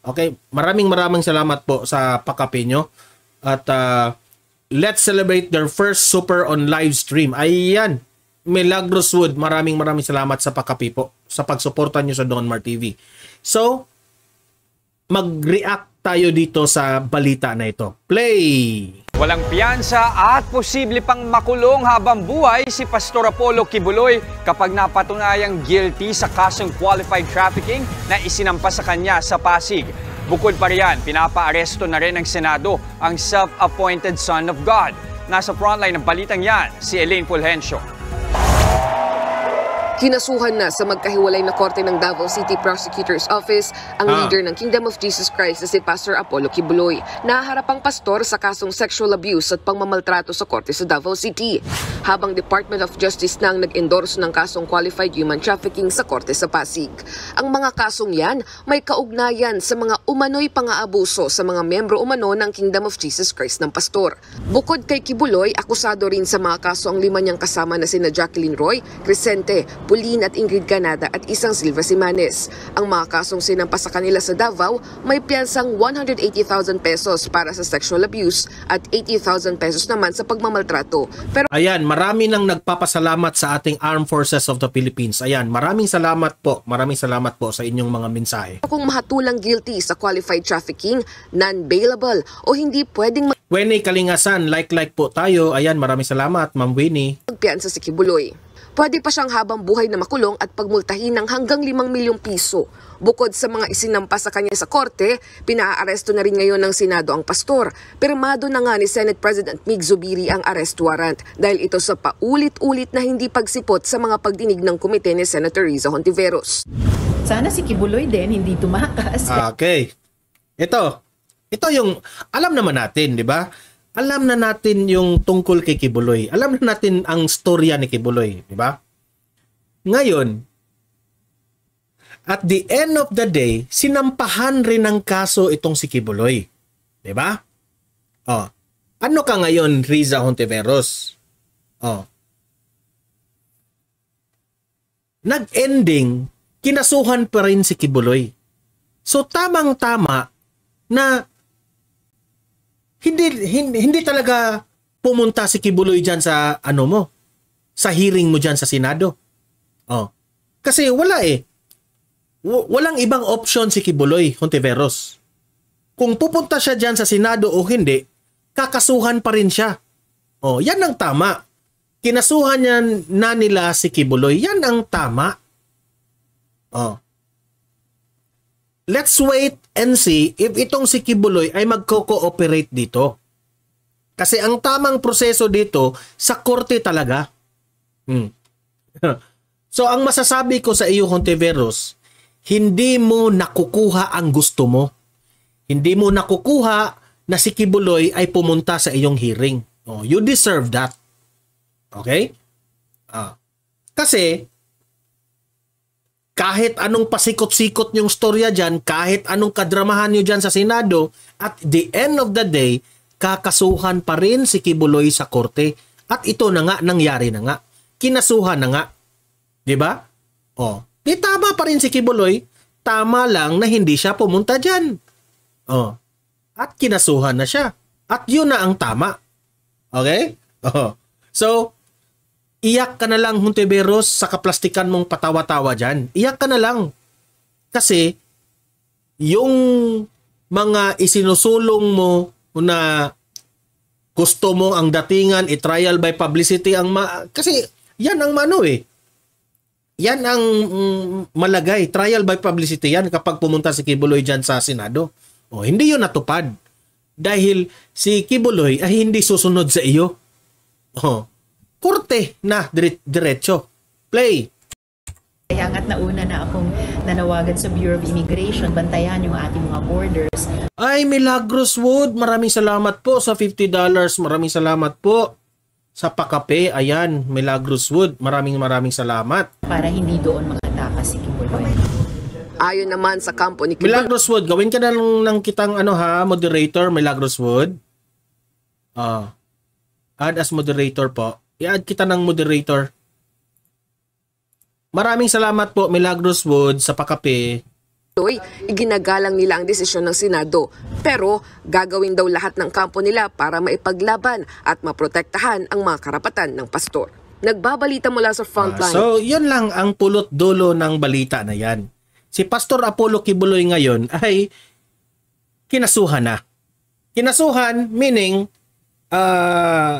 Okay, maraming maraming salamat po sa pakape nyo. At uh, let's celebrate their first super on live stream. Ayan. Milagros Wood, maraming maraming salamat sa pakapi po sa pagsuporta nyo sa Donmar TV. So, mag-react tayo dito sa balita na ito. Play! Walang piyansa at posible pang makulong habang buhay si Pastor Apollo Kibuloy kapag napatunayang guilty sa kasong qualified trafficking na isinampa sa kanya sa Pasig. Bukod pa riyan,
pinapaaresto na rin ng Senado ang self-appointed Son of God. Nasa frontline ng balitang yan, si Elaine Fulgencio.
Kinasuhan na sa magkahiwalay na korte ng Davao City Prosecutor's Office ang ah. leader ng Kingdom of Jesus Christ na si Pastor Apollo Kibuloy. Nahaharap ang pastor sa kasong sexual abuse at pangmamaltrato sa korte sa Davao City, habang Department of Justice na ang nag-endorse ng kasong qualified human trafficking sa korte sa Pasig. Ang mga kasong yan may kaugnayan sa mga umano'y pang-aabuso sa mga membro umano ng Kingdom of Jesus Christ ng pastor. Bukod kay Kibuloy, akusado rin sa mga kaso ang lima niyang kasama na sina Jacqueline Roy, Crescente, Pauline at Ingrid Canada at isang Silva Simanes. Ang mga kasong sinampas sa kanila sa Davao may piyansang 180,000 pesos para sa sexual abuse at 80,000 pesos naman sa pagmamaltrato. Pero...
Ayan, marami nang nagpapasalamat sa ating Armed Forces of the Philippines. Ayan, maraming salamat po. Maraming salamat po sa inyong mga mensahe.
Kung mahatulang guilty sa qualified trafficking, non-bailable o hindi pwedeng...
Winnie Kalingasan, like-like po tayo. Ayan, maraming salamat, Ma'am Winnie.
Pagpiansa si Kibuloy pwede pa siyang habang buhay na makulong at pagmultahin ng hanggang 5 milyong piso. Bukod sa mga isinampa sa kanya sa korte, pinaaresto na rin ngayon ng Senado ang pastor. Pirmado na nga ni Senate President Mig Zubiri ang arrest warrant dahil ito sa paulit-ulit na hindi pagsipot sa mga pagdinig ng komite ni Senator Riza Hontiveros. Sana si Kibuloy din hindi tumakas.
Okay. Ito, ito yung alam naman natin, 'di ba? alam na natin yung tungkol kay Kibuloy. Alam na natin ang storya ni Kibuloy, di ba? Ngayon, at the end of the day, sinampahan rin ng kaso itong si Kibuloy. Di ba? Oh. Ano ka ngayon, Riza Hontiveros? Oh. Nag-ending, kinasuhan pa rin si Kibuloy. So tamang-tama na hindi, hindi, hindi talaga pumunta si Kibuloy diyan sa ano mo, sa hearing mo diyan sa Senado. Oh. Kasi wala eh. W- walang ibang option si Kibuloy, Hontiveros. Kung pupunta siya diyan sa Senado o hindi, kakasuhan pa rin siya. Oh, yan ang tama. Kinasuhan niyan na nila si Kibuloy. Yan ang tama. Oh let's wait and see if itong si Kibuloy ay magko-cooperate dito. Kasi ang tamang proseso dito sa korte talaga. Hmm. so ang masasabi ko sa iyo Hontiveros, hindi mo nakukuha ang gusto mo. Hindi mo nakukuha na si Kibuloy ay pumunta sa iyong hearing. Oh, you deserve that. Okay? Ah. Kasi kahit anong pasikot-sikot yung storya dyan, kahit anong kadramahan nyo dyan sa Senado, at the end of the day, kakasuhan pa rin si Kibuloy sa korte. At ito na nga, nangyari na nga. Kinasuhan na nga. ba? Diba? Oh. O. Di tama pa rin si Kibuloy. Tama lang na hindi siya pumunta dyan. O. Oh. At kinasuhan na siya. At yun na ang tama. Okay? O. Oh. So, Iyak ka na lang, Hunteveros, sa kaplastikan mong patawa-tawa dyan. Iyak ka na lang. Kasi, yung mga isinusulong mo na gusto mo ang datingan, i-trial by publicity, ang ma- kasi yan ang mano eh. Yan ang mm, malagay, trial by publicity yan kapag pumunta si Kibuloy diyan sa Senado. O, oh, hindi yun natupad. Dahil si Kibuloy ay hindi susunod sa iyo. Oh, korte na dire- diretso. Play!
Kaya nga't nauna na akong nanawagan sa Bureau of Immigration, bantayan yung ating mga borders.
Ay, Milagros Wood, maraming salamat po sa $50. Maraming salamat po sa pakape. Ayan, Milagros Wood, maraming maraming salamat.
Para hindi doon makatakas si
Kibuloy. Ayon naman sa kampo ni Kibuloy. Milagros
Wood, gawin ka na ng, ng kitang ano ha, moderator, Milagros Wood. Uh, add as moderator po i-add kita ng moderator. Maraming salamat po Milagros Wood sa pakape.
Tuloy, iginagalang nila ang desisyon ng Senado. Pero gagawin daw lahat ng kampo nila para maipaglaban at maprotektahan ang mga karapatan ng pastor. Nagbabalita mula sa frontline. Uh, ah, so,
yun lang ang pulot dulo ng balita na yan. Si Pastor Apollo Kibuloy ngayon ay kinasuhan na. Kinasuhan meaning uh,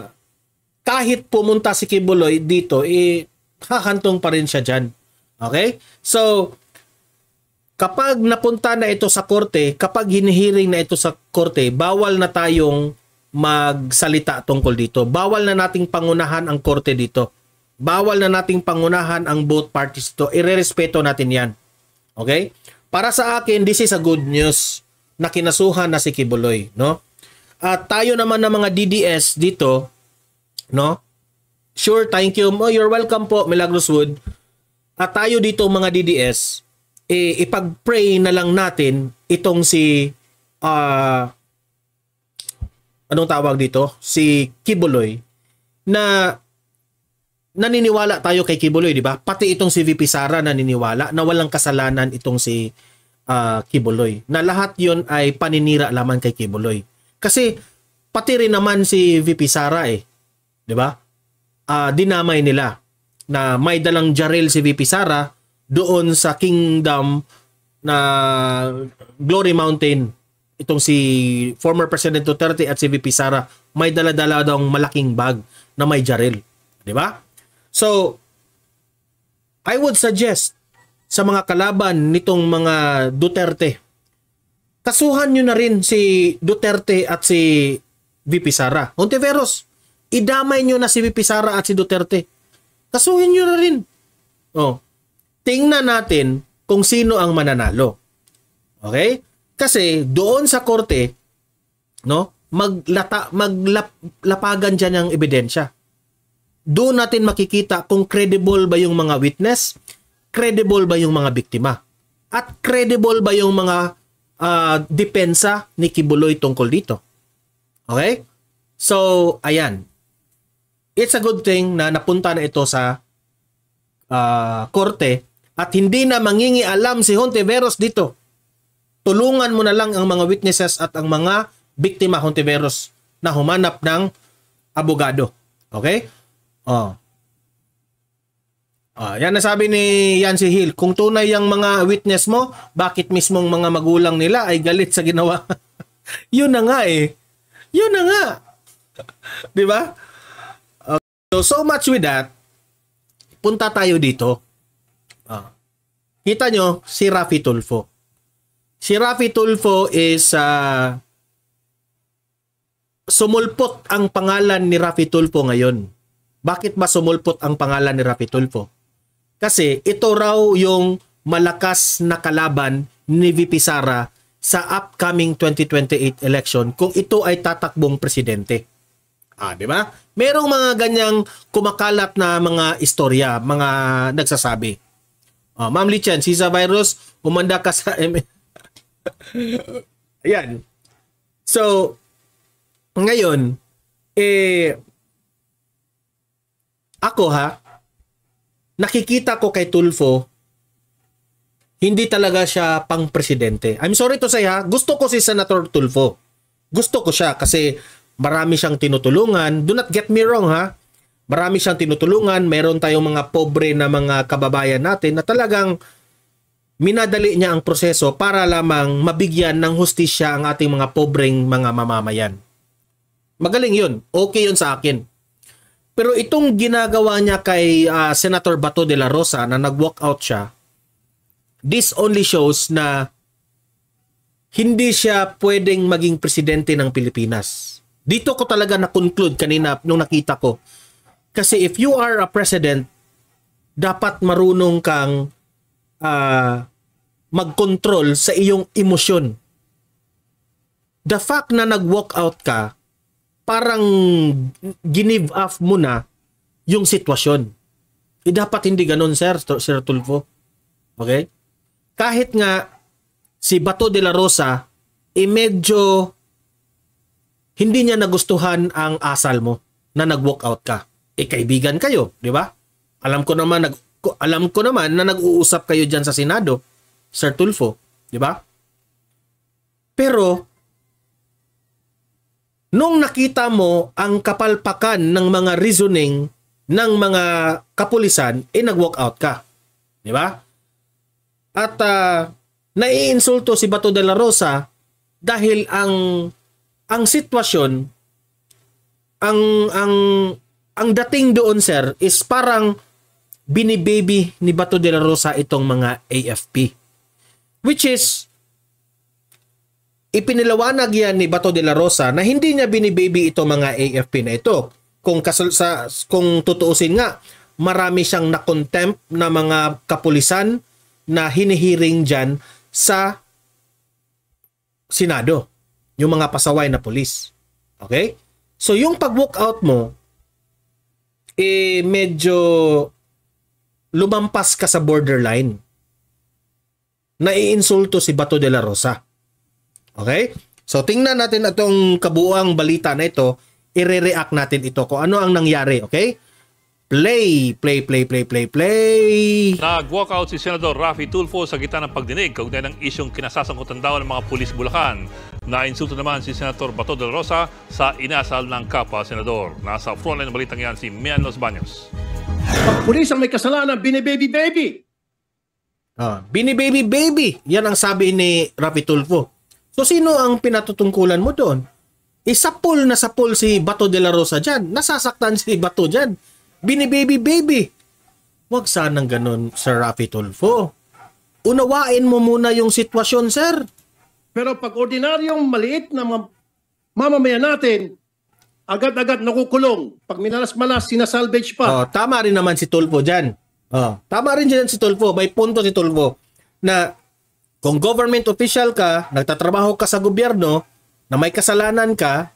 kahit pumunta si Kibuloy dito, eh, hakantong pa rin siya dyan. Okay? So, kapag napunta na ito sa korte, kapag hinihiring na ito sa korte, bawal na tayong magsalita tungkol dito. Bawal na nating pangunahan ang korte dito. Bawal na nating pangunahan ang both parties dito. Irerespeto natin yan. Okay? Para sa akin, this is a good news na kinasuhan na si Kibuloy. No? At tayo naman ng mga DDS dito, No? Sure, thank you. Oh, you're welcome po, Milagros Wood. At tayo dito mga DDS, eh, ipag-pray na lang natin itong si uh, anong tawag dito? Si Kibuloy na naniniwala tayo kay Kibuloy, di ba? Pati itong si VP Sara naniniwala na walang kasalanan itong si uh, Kibuloy. Na lahat yon ay paninira lamang kay Kibuloy. Kasi pati rin naman si VP Sara eh. 'di ba? Uh, dinamay nila na may dalang Jarel si VP Sara doon sa kingdom na Glory Mountain itong si former President Duterte at si VP Sara may dala-dala daw malaking bag na may Jarel. 'di ba? So I would suggest sa mga kalaban nitong mga Duterte kasuhan niyo na rin si Duterte at si VP Sara. Ontiveros, idamay nyo na si Pipisara at si Duterte. Kasuhin nyo na rin. Oh, tingnan natin kung sino ang mananalo. Okay? Kasi doon sa korte, no, maglata, maglapagan dyan ang ebidensya. Doon natin makikita kung credible ba yung mga witness, credible ba yung mga biktima, at credible ba yung mga uh, depensa ni Kibuloy tungkol dito. Okay? So, ayan it's a good thing na napunta na ito sa uh, korte at hindi na mangingi alam si Hontiveros dito. Tulungan mo na lang ang mga witnesses at ang mga biktima Hontiveros na humanap ng abogado. Okay? Oh. Uh, yan na sabi ni Yancy Hill, kung tunay yung mga witness mo, bakit mismong mga magulang nila ay galit sa ginawa? Yun na nga eh. Yun na nga. 'Di ba? So, much with that, punta tayo dito. Uh, kita nyo, si Rafi Tulfo. Si Rafi Tulfo is uh, sumulpot ang pangalan ni Rafi Tulfo ngayon. Bakit ba sumulpot ang pangalan ni Rafi Tulfo? Kasi ito raw yung malakas na kalaban ni VP Sara sa upcoming 2028 election kung ito ay tatakbong presidente. Ah, di ba? Merong mga ganyang kumakalat na mga istorya, mga nagsasabi. Oh, Ma'am Lichan, Sisa Virus, umanda ka sa M- Ayan. So, ngayon, eh, ako ha, nakikita ko kay Tulfo, hindi talaga siya pang presidente. I'm sorry to say ha, gusto ko si Senator Tulfo. Gusto ko siya kasi Marami siyang tinutulungan. Do not get me wrong ha. Marami siyang tinutulungan. Meron tayong mga pobre na mga kababayan natin na talagang minadali niya ang proseso para lamang mabigyan ng hustisya ang ating mga pobreng mga mamamayan. Magaling yun. Okay yun sa akin. Pero itong ginagawa niya kay uh, Senator Bato de la Rosa na nag-walk out siya, this only shows na hindi siya pwedeng maging presidente ng Pilipinas. Dito ko talaga na-conclude kanina nung nakita ko. Kasi if you are a president, dapat marunong kang uh, mag-control sa iyong emosyon. The fact na nag-walk out ka, parang ginive off mo na yung sitwasyon. Eh, dapat hindi ganun, sir, Sir Tulfo. Okay? Kahit nga si Bato de la Rosa, eh medyo hindi niya nagustuhan ang asal mo na nag-walk out ka. Eh, kaibigan kayo, di ba? Alam ko naman, nag, alam ko naman na nag-uusap kayo diyan sa Senado, Sir Tulfo, di ba? Pero, nung nakita mo ang kapalpakan ng mga reasoning ng mga kapulisan, eh nag-walk out ka. Di ba? At uh, naiinsulto si Bato de la Rosa dahil ang ang sitwasyon ang ang ang dating doon sir is parang binibaby ni Bato de la Rosa itong mga AFP which is ipinilawanag yan ni Bato de la Rosa na hindi niya binibaby itong mga AFP na ito kung kasal sa kung tutuusin nga marami siyang na-contempt na mga kapulisan na hinihiring dyan sa Senado yung mga pasaway na pulis. Okay? So yung pag-walk out mo, eh medyo lumampas ka sa borderline. Naiinsulto si Bato de la Rosa. Okay? So tingnan natin itong kabuang balita na ito. Ire-react natin ito kung ano ang nangyari. Okay? Play, play, play, play, play, play.
Nag-walkout si Senador Rafi Tulfo sa gitna ng pagdinig kaugnay ng isyong kinasasangkutan daw ng mga pulis Bulacan Nainsulto naman si Senator Bato del Rosa sa inasal ng kapwa senador. Nasa frontline ng balitang yan si Mian Los
Baños. Ang pulis ang may kasalanan, binibaby-baby. Ah, binibaby-baby. Yan ang sabi ni Rapi Tulfo. So sino ang pinatutungkulan mo doon? Isa eh, e, pool na sa pool si Bato de la Rosa dyan. Nasasaktan si Bato dyan. Binibaby-baby. Huwag sanang ganun, Sir Rapi Tulfo. Unawain mo muna yung sitwasyon, sir. Pero pag ordinaryong maliit na mamamayan natin, agad-agad nakukulong. Pag minalas-malas, sinasalvage pa. Oh, tama rin naman si Tulfo dyan. Oh, tama rin dyan si Tulfo. May punto si Tulfo na kung government official ka, nagtatrabaho ka sa gobyerno, na may kasalanan ka,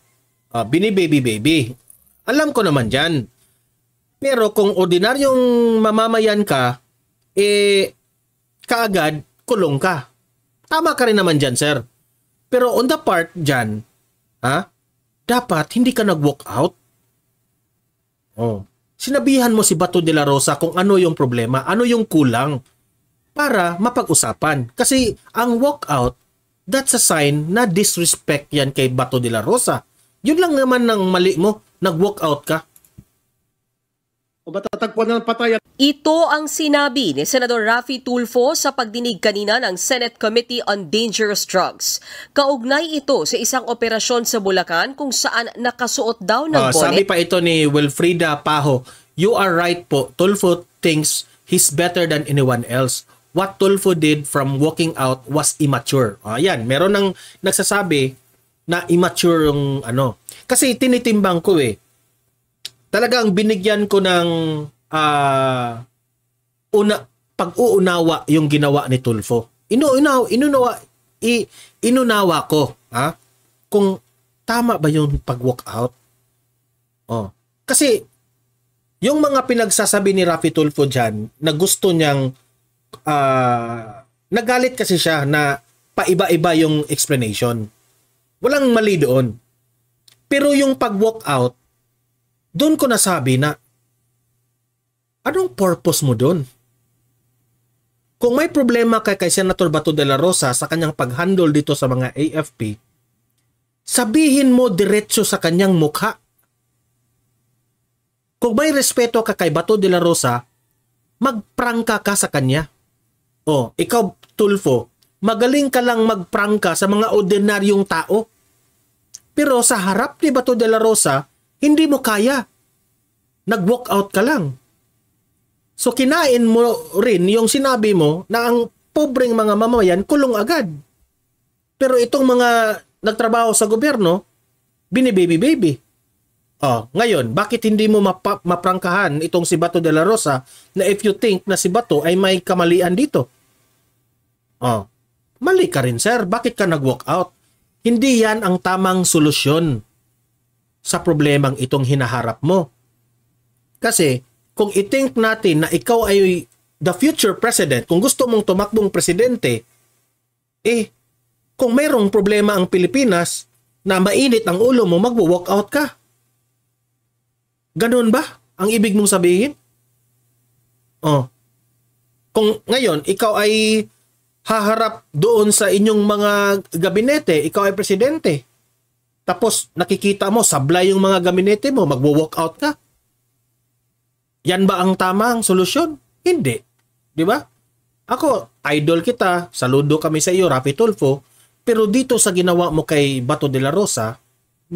uh, oh, binibaby-baby. Alam ko naman dyan. Pero kung ordinaryong mamamayan ka, eh, kaagad, kulong ka. Tama ka rin naman dyan, sir. Pero on the part dyan, ha? Dapat hindi ka nag-walk out. Oh. Sinabihan mo si Bato de la Rosa kung ano yung problema, ano yung kulang para mapag-usapan. Kasi ang walk out, that's a sign na disrespect yan kay Bato de la Rosa. Yun lang naman ng mali mo, nag-walk out ka
o matatagpuan ng patayan. Ito ang sinabi ni Senador Rafi Tulfo sa pagdinig kanina ng Senate Committee on Dangerous Drugs. Kaugnay ito sa isang operasyon sa Bulacan kung saan nakasuot daw ng uh, bonnet. Sabi
pa ito ni Wilfrida Paho, You are right po, Tulfo thinks he's better than anyone else. What Tulfo did from walking out was immature. Ayan, ah, meron ng nagsasabi na immature yung ano. Kasi tinitimbang ko eh talagang binigyan ko ng uh, una, pag-uunawa yung ginawa ni Tulfo. Inuunaw, inunawa, i, inunawa ko, ha? Kung tama ba yung pag-walk out? Oh. Kasi, yung mga pinagsasabi ni Rafi Tulfo dyan, na gusto niyang, uh, nagalit kasi siya na paiba-iba yung explanation. Walang mali doon. Pero yung pag-walk out, doon ko nasabi na anong purpose mo doon? Kung may problema kay kay Senator Bato de la Rosa sa kanyang paghandle dito sa mga AFP, sabihin mo diretso sa kanyang mukha. Kung may respeto ka kay Bato de la Rosa, magprangka ka sa kanya. O, ikaw Tulfo, magaling ka lang magprangka sa mga ordinaryong tao. Pero sa harap ni Bato de la Rosa, hindi mo kaya. Nag-walk out ka lang. So kinain mo rin yung sinabi mo na ang pobreng mga mamamayan kulong agad. Pero itong mga nagtrabaho sa gobyerno, binibaby-baby. Oh, ngayon, bakit hindi mo mapa- maprangkahan itong si Bato de la Rosa na if you think na si Bato ay may kamalian dito? Oh, mali ka rin sir, bakit ka nag-walk out? Hindi yan ang tamang solusyon sa problemang itong hinaharap mo. Kasi kung itink natin na ikaw ay the future president, kung gusto mong tumakbong presidente, eh, kung mayroong problema ang Pilipinas na mainit ang ulo mo, magwo-walk out ka. Ganun ba ang ibig mong sabihin? Oh. Kung ngayon, ikaw ay haharap doon sa inyong mga gabinete, ikaw ay presidente tapos nakikita mo, sablay yung mga gaminete mo, magwo-walk out ka. Yan ba ang tamang solusyon? Hindi. Di ba? Ako, idol kita, saludo kami sa iyo, Rapi Tulfo, pero dito sa ginawa mo kay Bato de la Rosa,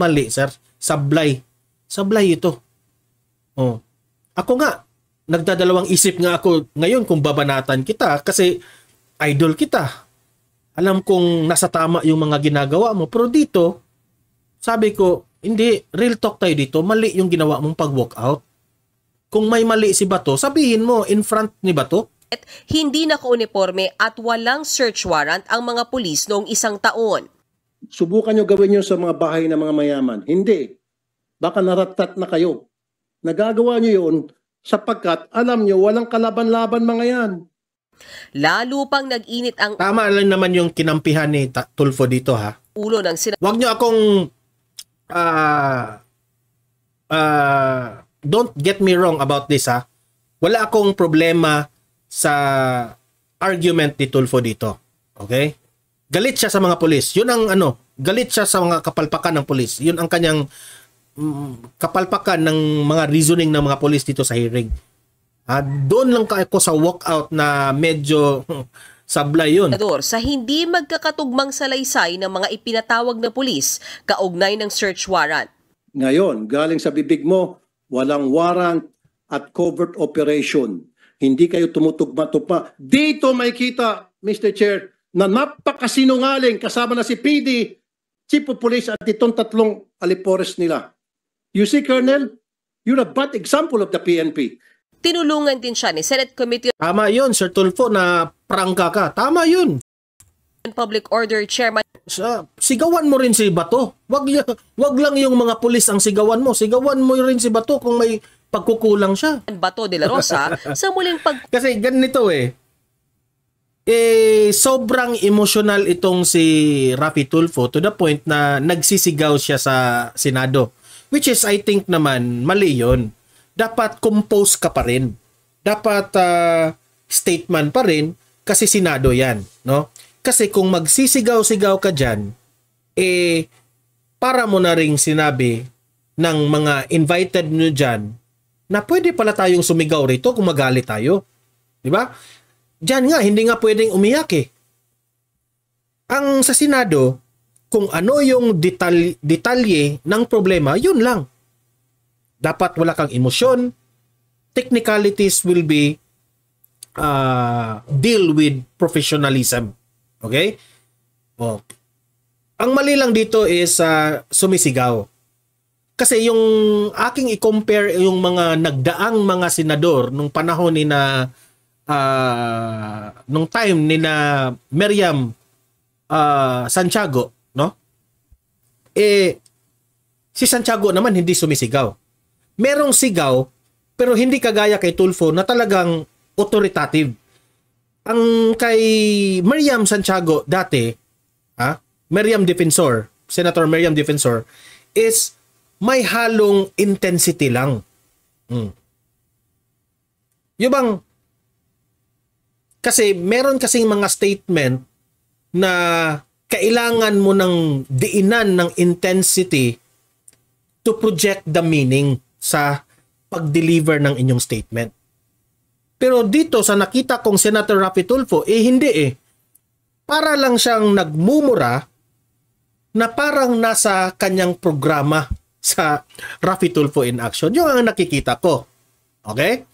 mali, sir. Sablay. Sablay ito. Oh. Ako nga, nagdadalawang isip nga ako ngayon kung babanatan kita kasi idol kita. Alam kong nasa tama yung mga ginagawa mo, pero dito, sabi ko, hindi, real talk tayo dito, mali yung ginawa mong pag-walk out. Kung may mali si Bato, sabihin mo in front ni Bato. At
hindi naka-uniforme at walang search warrant ang mga pulis noong isang taon.
Subukan nyo gawin nyo sa mga
bahay ng mga mayaman. Hindi. Baka naratat na kayo. Nagagawa nyo yun sapagkat alam nyo walang kalaban-laban mga yan. Lalo pang
nag-init ang... Tama lang naman yung kinampihan ni Tulfo dito ha. Ulo ng sin... Huwag nyo akong uh, uh, don't get me wrong about this ha. Wala akong problema sa argument ni Tulfo dito. Okay? Galit siya sa mga pulis. Yun ang ano, galit siya sa mga kapalpakan ng pulis. Yun ang kanyang mm, kapalpakan ng mga reasoning ng mga pulis dito sa hearing. Ah, doon lang ako sa walkout na medyo Sablay yun.
Sa hindi magkakatugmang salaysay ng mga ipinatawag na pulis kaugnay ng search warrant.
Ngayon, galing sa bibig mo, walang warrant at covert operation. Hindi kayo tumutugma to pa. Dito may kita, Mr. Chair, na napakasinungaling kasama na si PD, Chief of Police at itong tatlong alipores nila. You see, Colonel, you're a bad example of the
PNP
tinulungan din siya ni Senate Committee
Tama yun, Sir Tulfo, na prangka ka. Tama yun. on Public Order Chairman sa sigawan mo rin si Bato. Wag wag lang yung mga pulis ang sigawan mo. Sigawan mo rin si Bato kung may pagkukulang siya.
Bato de la Rosa sa
muling pag Kasi ganito eh. Eh sobrang emotional itong si Rafi Tulfo to the point na nagsisigaw siya sa Senado. Which is I think naman mali yun dapat compose ka pa rin. Dapat uh, statement pa rin kasi sinado 'yan, no? Kasi kung magsisigaw-sigaw ka diyan, eh para mo na ring sinabi ng mga invited nyo diyan na pwede pala tayong sumigaw rito kung magalit tayo. 'Di ba? Diyan nga hindi nga pwedeng umiyak eh. Ang sa Senado, kung ano yung detalye ng problema, yun lang. Dapat wala kang emosyon. Technicalities will be uh, deal with professionalism. Okay? Oh. Ang mali lang dito is uh, sumisigaw. Kasi yung aking i-compare yung mga nagdaang mga senador nung panahon ni na uh, nung time ni na Miriam uh, Santiago, no? Eh si Santiago naman hindi sumisigaw merong sigaw, pero hindi kagaya kay Tulfo na talagang authoritative. Ang kay Miriam Santiago dati, ha? Miriam Defensor, Senator Miriam Defensor, is may halong intensity lang. Hmm. Yung bang, kasi meron kasing mga statement na kailangan mo ng diinan ng intensity to project the meaning sa pag-deliver ng inyong statement. Pero dito sa nakita kong Senator Rafi Tulfo, eh hindi eh. Para lang siyang nagmumura na parang nasa kanyang programa sa Rafi Tulfo in Action. Yung ang nakikita ko. Okay?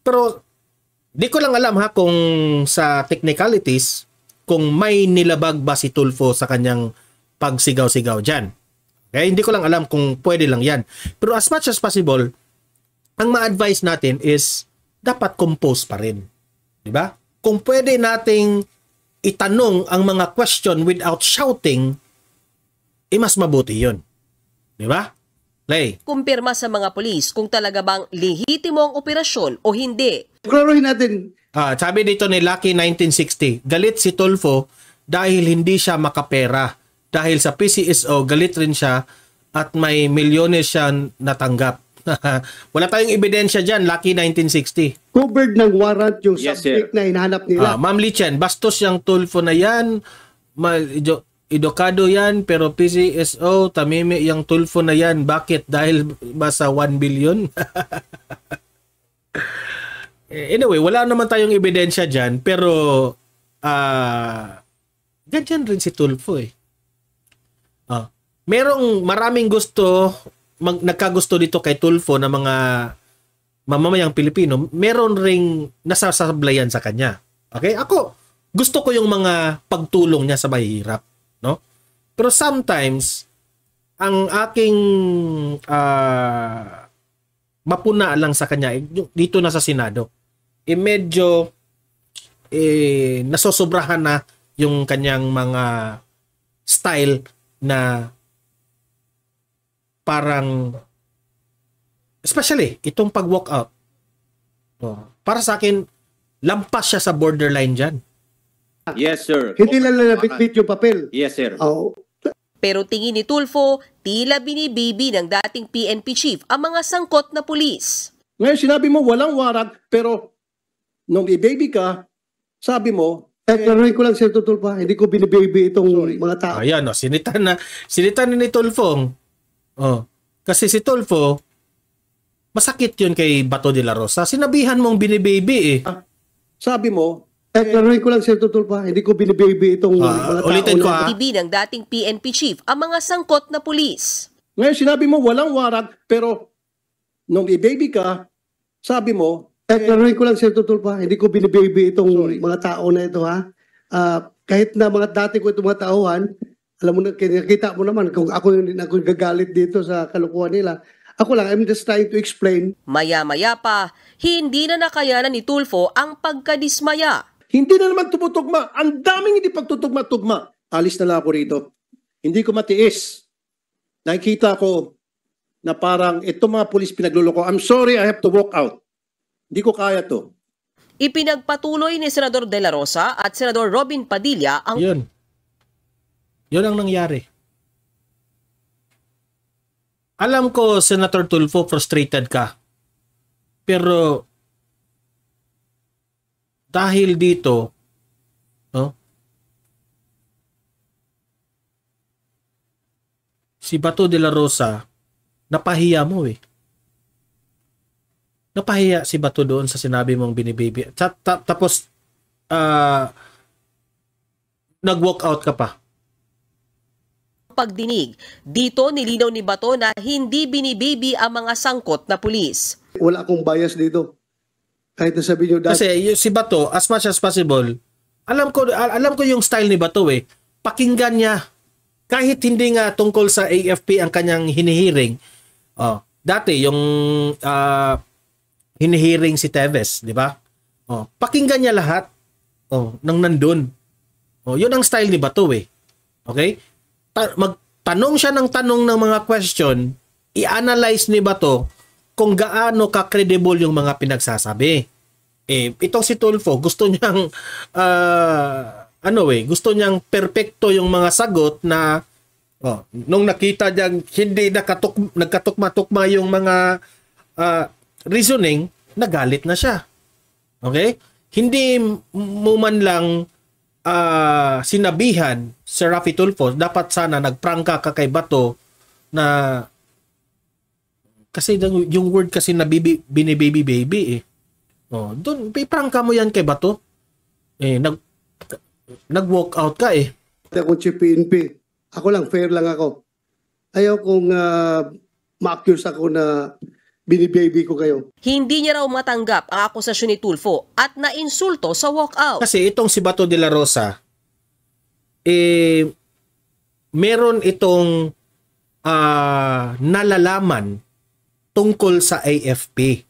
Pero di ko lang alam ha kung sa technicalities, kung may nilabag ba si Tulfo sa kanyang pagsigaw-sigaw dyan. Kaya eh, hindi ko lang alam kung pwede lang yan. Pero as much as possible, ang ma-advise natin is dapat compose pa rin. Di ba? Kung pwede nating itanong ang mga question without shouting, eh mas mabuti yun. Di ba? Lay.
Kumpirma sa mga polis kung talaga bang lehitimo ang operasyon o hindi.
Klaruhin natin. Ah, sabi dito ni Lucky 1960, galit si Tulfo dahil hindi siya makapera dahil sa PCSO galit rin siya at may milyones siya natanggap. Wala tayong ebidensya diyan Lucky 1960. Covered ng warrant yung yes, subject sir.
na hinahanap nila. Ah,
Ma'am Lichen, bastos yung tulfo na yan, idokado yan, pero PCSO, tamimi yung tulfo na yan. Bakit? Dahil ba sa 1 billion? Eh, anyway, wala naman tayong ebidensya diyan pero ah... Uh, ganyan rin si Tulfo eh. Uh, merong maraming gusto, mag, nagkagusto dito kay Tulfo ng mga mamamayang Pilipino, meron ring nasasablayan sa kanya. Okay? Ako, gusto ko yung mga pagtulong niya sa mahihirap. No? Pero sometimes, ang aking uh, mapuna lang sa kanya, eh, dito na sa Senado, eh medyo eh, nasosobrahan na yung kanyang mga style na parang especially itong pag-walk out. No. Para sa akin lampas siya sa borderline diyan. Yes, sir. Hindi lang nabitbit yung papel. Yes, sir. Oh.
Pero tingin ni Tulfo, tila binibibi ng dating PNP chief ang mga sangkot na pulis.
Ngayon sinabi mo
walang warag pero nung ibaby ka, sabi mo Tatanungin eh, ko
lang, Sir Tulfo, hindi ko binibaby itong Sorry. mga tao. Ayan, oh, sinitan na, Sinitan na ni Tulfong. Oh, kasi si Tulfo, masakit yun kay Bato de la Rosa. Sinabihan mong binibaby eh. Ah, sabi mo,
Tatanungin eh, ko lang, Sir Tulfo, hindi ko binibaby itong ah, mga tao. Ulitin ko ha. Ah.
ng dating PNP chief ang mga sangkot na pulis.
Ngayon, sinabi mo walang warag, pero nung i-baby ka, sabi
mo, eh, Nagkaroon ko lang, Sir Tutulpa, hindi ko binibaby itong Sorry. mga tao na ito, ha? Uh, kahit na mga dati ko itong mga taohan, alam mo na, kita mo naman kung ako yung, ako yung gagalit dito sa kalukuhan nila. Ako lang, I'm just trying to explain. Maya-maya pa, hindi
na nakayanan ni Tulfo ang pagkadismaya.
Hindi na naman tumutugma. Ang daming hindi pagtutugma-tugma. Alis na lang ako rito. Hindi ko matiis. Nakikita ko na parang itong mga pulis pinagluloko. I'm sorry, I have to walk out. Hindi ko kaya to.
Ipinagpatuloy ni Senador De La Rosa at Senador Robin Padilla ang...
Yun. Yun ang nangyari. Alam ko, Senator Tulfo, frustrated ka. Pero dahil dito, no? Si Bato de la Rosa, napahiya mo eh napahiya si Bato doon sa sinabi mong binibaby. tapos, uh, nag-walk out ka pa. Pagdinig, dito
nilinaw ni Bato na hindi binibaby ang mga sangkot na pulis.
Wala akong bias dito.
Kahit na sabi niyo dati. Kasi si Bato, as much as possible, alam ko, alam ko yung style ni Bato eh. Pakinggan niya. Kahit hindi nga tungkol sa AFP ang kanyang hinihiring. Oh, dati yung uh, hinihiring si Teves, di ba? Oh, pakinggan niya lahat oh, nang nandun. Oh, yun ang style ni Bato eh. Okay? Ta- magtanong siya ng tanong ng mga question, i-analyze ni Bato kung gaano ka-credible yung mga pinagsasabi. Eh, itong si Tulfo, gusto niyang uh, ano eh, gusto niyang perpekto yung mga sagot na oh, nung nakita niya hindi nakatuk nagkatukma-tukma yung mga uh, reasoning, nagalit na siya. Okay? Hindi mo man lang uh, sinabihan si Rafi Tulfo, dapat sana nagprangka ka kay Bato na kasi yung word kasi na bibi, binibaby baby eh. Oh, doon pranka mo yan kay Bato. Eh nag
nag-walk out ka eh. Ako si PNP. Ako lang fair lang ako. Ayaw kong uh, ma-accuse ako na binibaby ko kayo.
Hindi niya raw matanggap ang akusasyon ni Tulfo at nainsulto sa walkout.
Kasi itong si Bato de la Rosa, eh, meron itong uh, nalalaman tungkol sa AFP.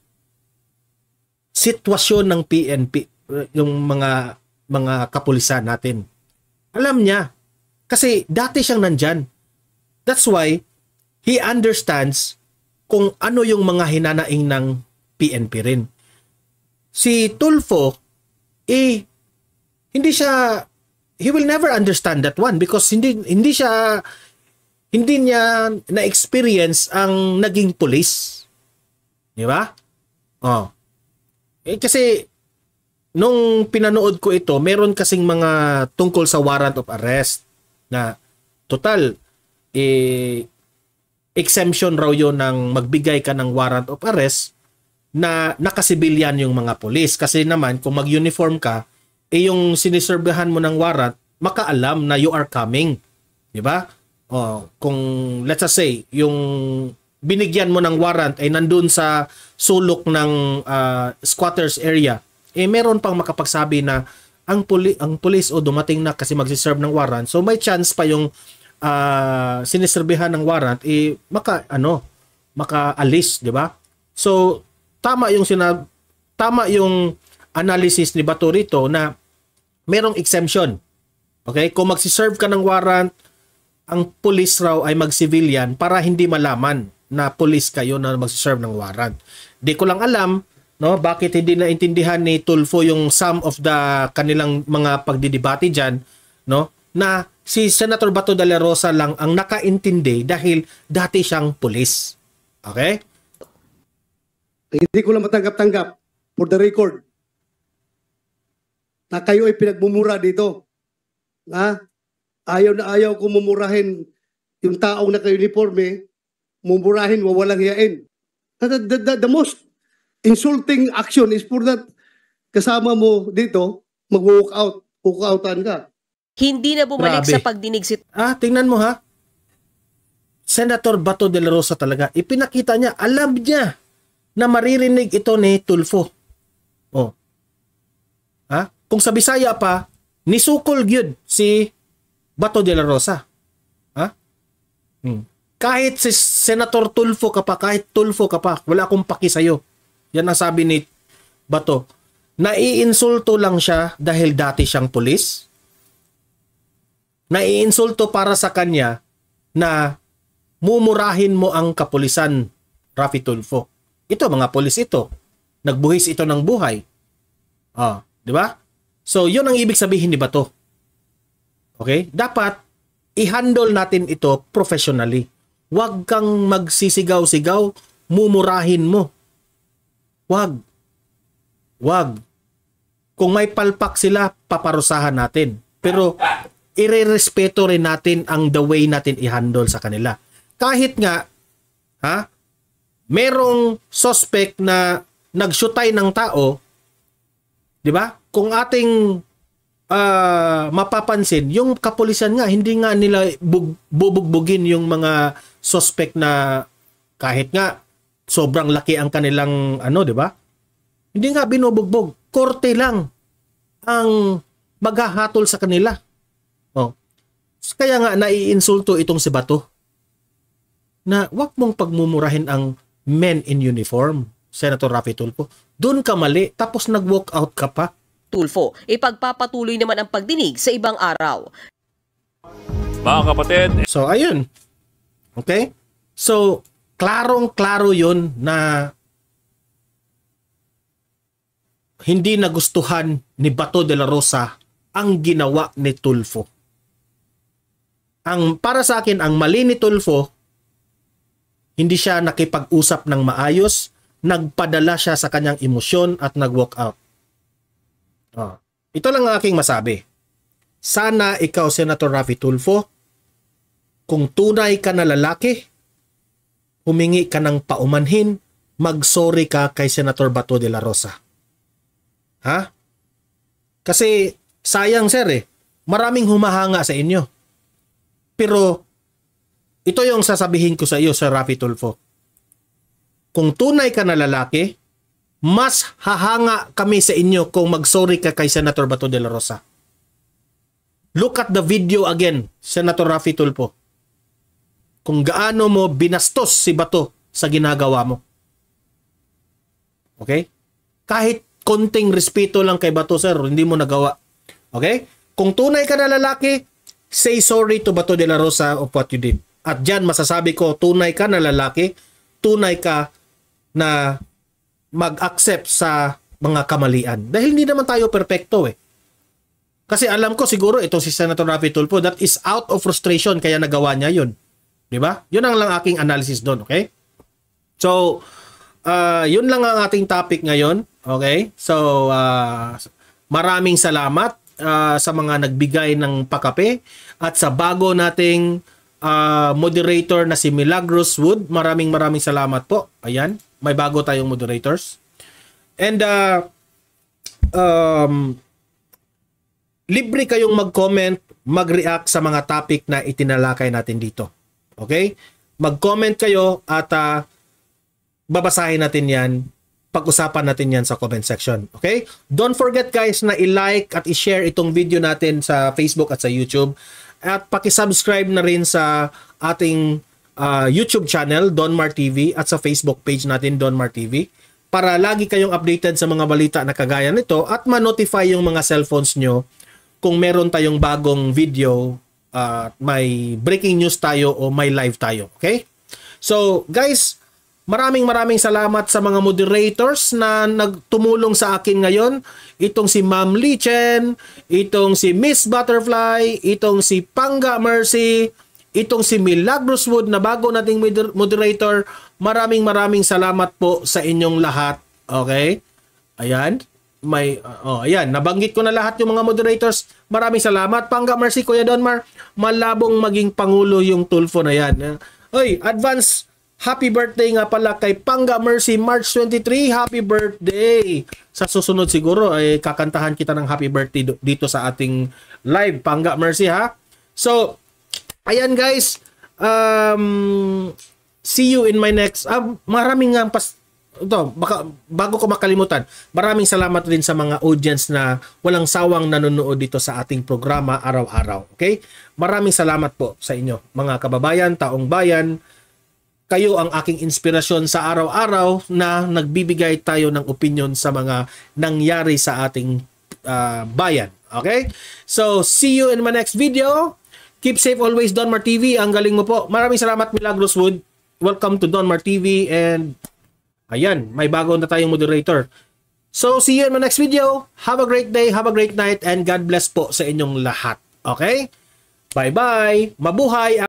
Sitwasyon ng PNP, yung mga mga kapulisan natin. Alam niya. Kasi dati siyang nandyan. That's why he understands kung ano yung mga hinanaing ng PNP rin. Si Tulfo, eh, hindi siya, he will never understand that one because hindi, hindi siya, hindi niya na-experience ang naging pulis. Di ba? Oh. Eh, kasi, nung pinanood ko ito, meron kasing mga tungkol sa warrant of arrest na total, eh, exemption raw yon ng magbigay ka ng warrant of arrest na nakasibilyan yung mga polis. Kasi naman, kung mag-uniform ka, eh yung siniserbahan mo ng warrant, makaalam na you are coming. Di ba? O, oh, kung let's just say, yung binigyan mo ng warrant ay eh, nandun sa sulok ng uh, squatters area, eh meron pang makapagsabi na ang, poli- ang police o oh, dumating na kasi magsiserve ng warrant. So may chance pa yung uh, siniserbihan ng warrant eh maka ano makaalis di ba so tama yung sinab tama yung analysis ni Bato rito na merong exemption okay kung magsiserve ka ng warrant ang pulis raw ay mag-civilian para hindi malaman na pulis kayo na mag-serve ng warrant. Di ko lang alam no bakit hindi naintindihan ni Tulfo yung some of the kanilang mga pagdidebate diyan no na si Senator Bato de la Rosa lang ang nakaintindi dahil dati siyang pulis. Okay? Hindi ko lang matanggap-tanggap
for the record na kayo ay pinagmumura dito. Ha? Ayaw na ayaw ko mumurahin yung taong naka-uniforme, mumurahin, wawalang hiyain. The, the, the, the most insulting action is for that kasama mo dito, mag-walk out, walk outan ka. Hindi na
bumalik Grabe. sa
pagdinig si... Ah, tingnan mo ha. Senator Bato de la Rosa talaga, ipinakita niya, alam niya na maririnig ito ni Tulfo. Oh. Ha? Kung sa Bisaya pa, nisukol gyud si Bato de la Rosa. Ha? Hmm. Kahit si Senator Tulfo ka pa, kahit Tulfo ka pa, wala akong paki sa'yo. Yan ang sabi ni Bato. Naiinsulto lang siya dahil dati siyang pulis naiinsulto para sa kanya na mumurahin mo ang kapulisan, Rafi Tulfo. Ito, mga pulis ito. Nagbuhis ito ng buhay. Oh, di ba? So, yun ang ibig sabihin ni Bato. Okay? Dapat, i-handle natin ito professionally. Huwag kang magsisigaw-sigaw, mumurahin mo. Huwag. Huwag. Kung may palpak sila, paparusahan natin. Pero irerespeto rin natin ang the way natin i-handle sa kanila. Kahit nga, ha, merong suspect na nagsyutay ng tao, di ba? Kung ating uh, mapapansin, yung kapulisan nga, hindi nga nila bug, bubugbugin yung mga suspect na kahit nga sobrang laki ang kanilang ano, di ba? Hindi nga binubugbog. Korte lang ang maghahatol sa kanila. Oh. Kaya nga naiinsulto itong si Bato na wak mong pagmumurahin ang men in uniform, Senator Rafi Tulfo. Doon ka mali, tapos nag-walk out ka pa. Tulfo, ipagpapatuloy naman ang pagdinig sa ibang araw. Mga kapatid. So, ayun. Okay? So, klarong-klaro yun na hindi nagustuhan ni Bato de la Rosa ang ginawa ni Tulfo ang para sa akin ang mali ni Tulfo hindi siya nakipag-usap ng maayos, nagpadala siya sa kanyang emosyon at nag-walk out. Oh. Ito lang ang aking masabi. Sana ikaw, Senator Rafi Tulfo, kung tunay ka na lalaki, humingi ka ng paumanhin, mag-sorry ka kay Senator Bato de la Rosa. Ha? Kasi sayang sir eh, maraming humahanga sa inyo pero ito yung sasabihin ko sa iyo, Sir Rafi Tulfo. Kung tunay ka na lalaki, mas hahanga kami sa inyo kung mag-sorry ka kay Senator Bato de la Rosa. Look at the video again, Senator Rafi Tulfo. Kung gaano mo binastos si Bato sa ginagawa mo. Okay? Kahit konting respeto lang kay Bato, sir, hindi mo nagawa. Okay? Kung tunay ka na lalaki, Say sorry to Bato de la Rosa of what you did. At dyan masasabi ko, tunay ka na lalaki, tunay ka na mag-accept sa mga kamalian. Dahil hindi naman tayo perpekto eh. Kasi alam ko siguro ito si Senator Rafi Tulfo that is out of frustration kaya nagawa niya yun. 'Di ba? 'Yun ang lang aking analysis doon, okay? So, uh, 'yun lang ang ating topic ngayon, okay? So, uh, maraming salamat Ah, sa mga nagbigay ng pakape at sa bago nating uh, moderator na si Milagros Wood. Maraming maraming salamat po. Ayan, may bago tayong moderators. And uh, um, libre kayong mag-comment, mag-react sa mga topic na itinalakay natin dito. Okay? Mag-comment kayo at uh, babasahin natin yan pag-usapan natin yan sa comment section. Okay? Don't forget guys na i-like at i-share itong video natin sa Facebook at sa YouTube. At paki-subscribe na rin sa ating uh, YouTube channel, Donmar TV, at sa Facebook page natin, Donmar TV, para lagi kayong updated sa mga balita na kagaya nito at ma-notify yung mga cellphones nyo kung meron tayong bagong video, uh, may breaking news tayo o may live tayo. Okay? So, guys, Maraming maraming salamat sa mga moderators na nagtumulong sa akin ngayon. Itong si Ma'am Lee Chen, itong si Miss Butterfly, itong si Panga Mercy, itong si Milagros Wood na bago nating moderator. Maraming maraming salamat po sa inyong lahat. Okay? Ayan. May, uh, oh, ayan. Nabanggit ko na lahat yung mga moderators. Maraming salamat. Panga Mercy, Kuya Donmar. Malabong maging Pangulo yung Tulfo na yan. Oy, advance Happy birthday nga pala kay Panga Mercy March 23. Happy birthday! Sa susunod siguro ay eh, kakantahan kita ng happy birthday dito sa ating live Panga Mercy ha. So, ayan guys. Um, see you in my next. Ah, maraming nga pas ito, baka, bago ko makalimutan, maraming salamat din sa mga audience na walang sawang nanonood dito sa ating programa araw-araw. Okay? Maraming salamat po sa inyo, mga kababayan, taong bayan, kayo ang aking inspirasyon sa araw-araw na nagbibigay tayo ng opinion sa mga nangyari sa ating uh, bayan. Okay? So, see you in my next video. Keep safe always, Donmar TV. Ang galing mo po. Maraming salamat, Milagros Wood. Welcome to Donmar TV and ayan, may bago na tayong moderator. So, see you in my next video. Have a great day, have a great night, and God bless po sa inyong lahat. Okay? Bye-bye. Mabuhay.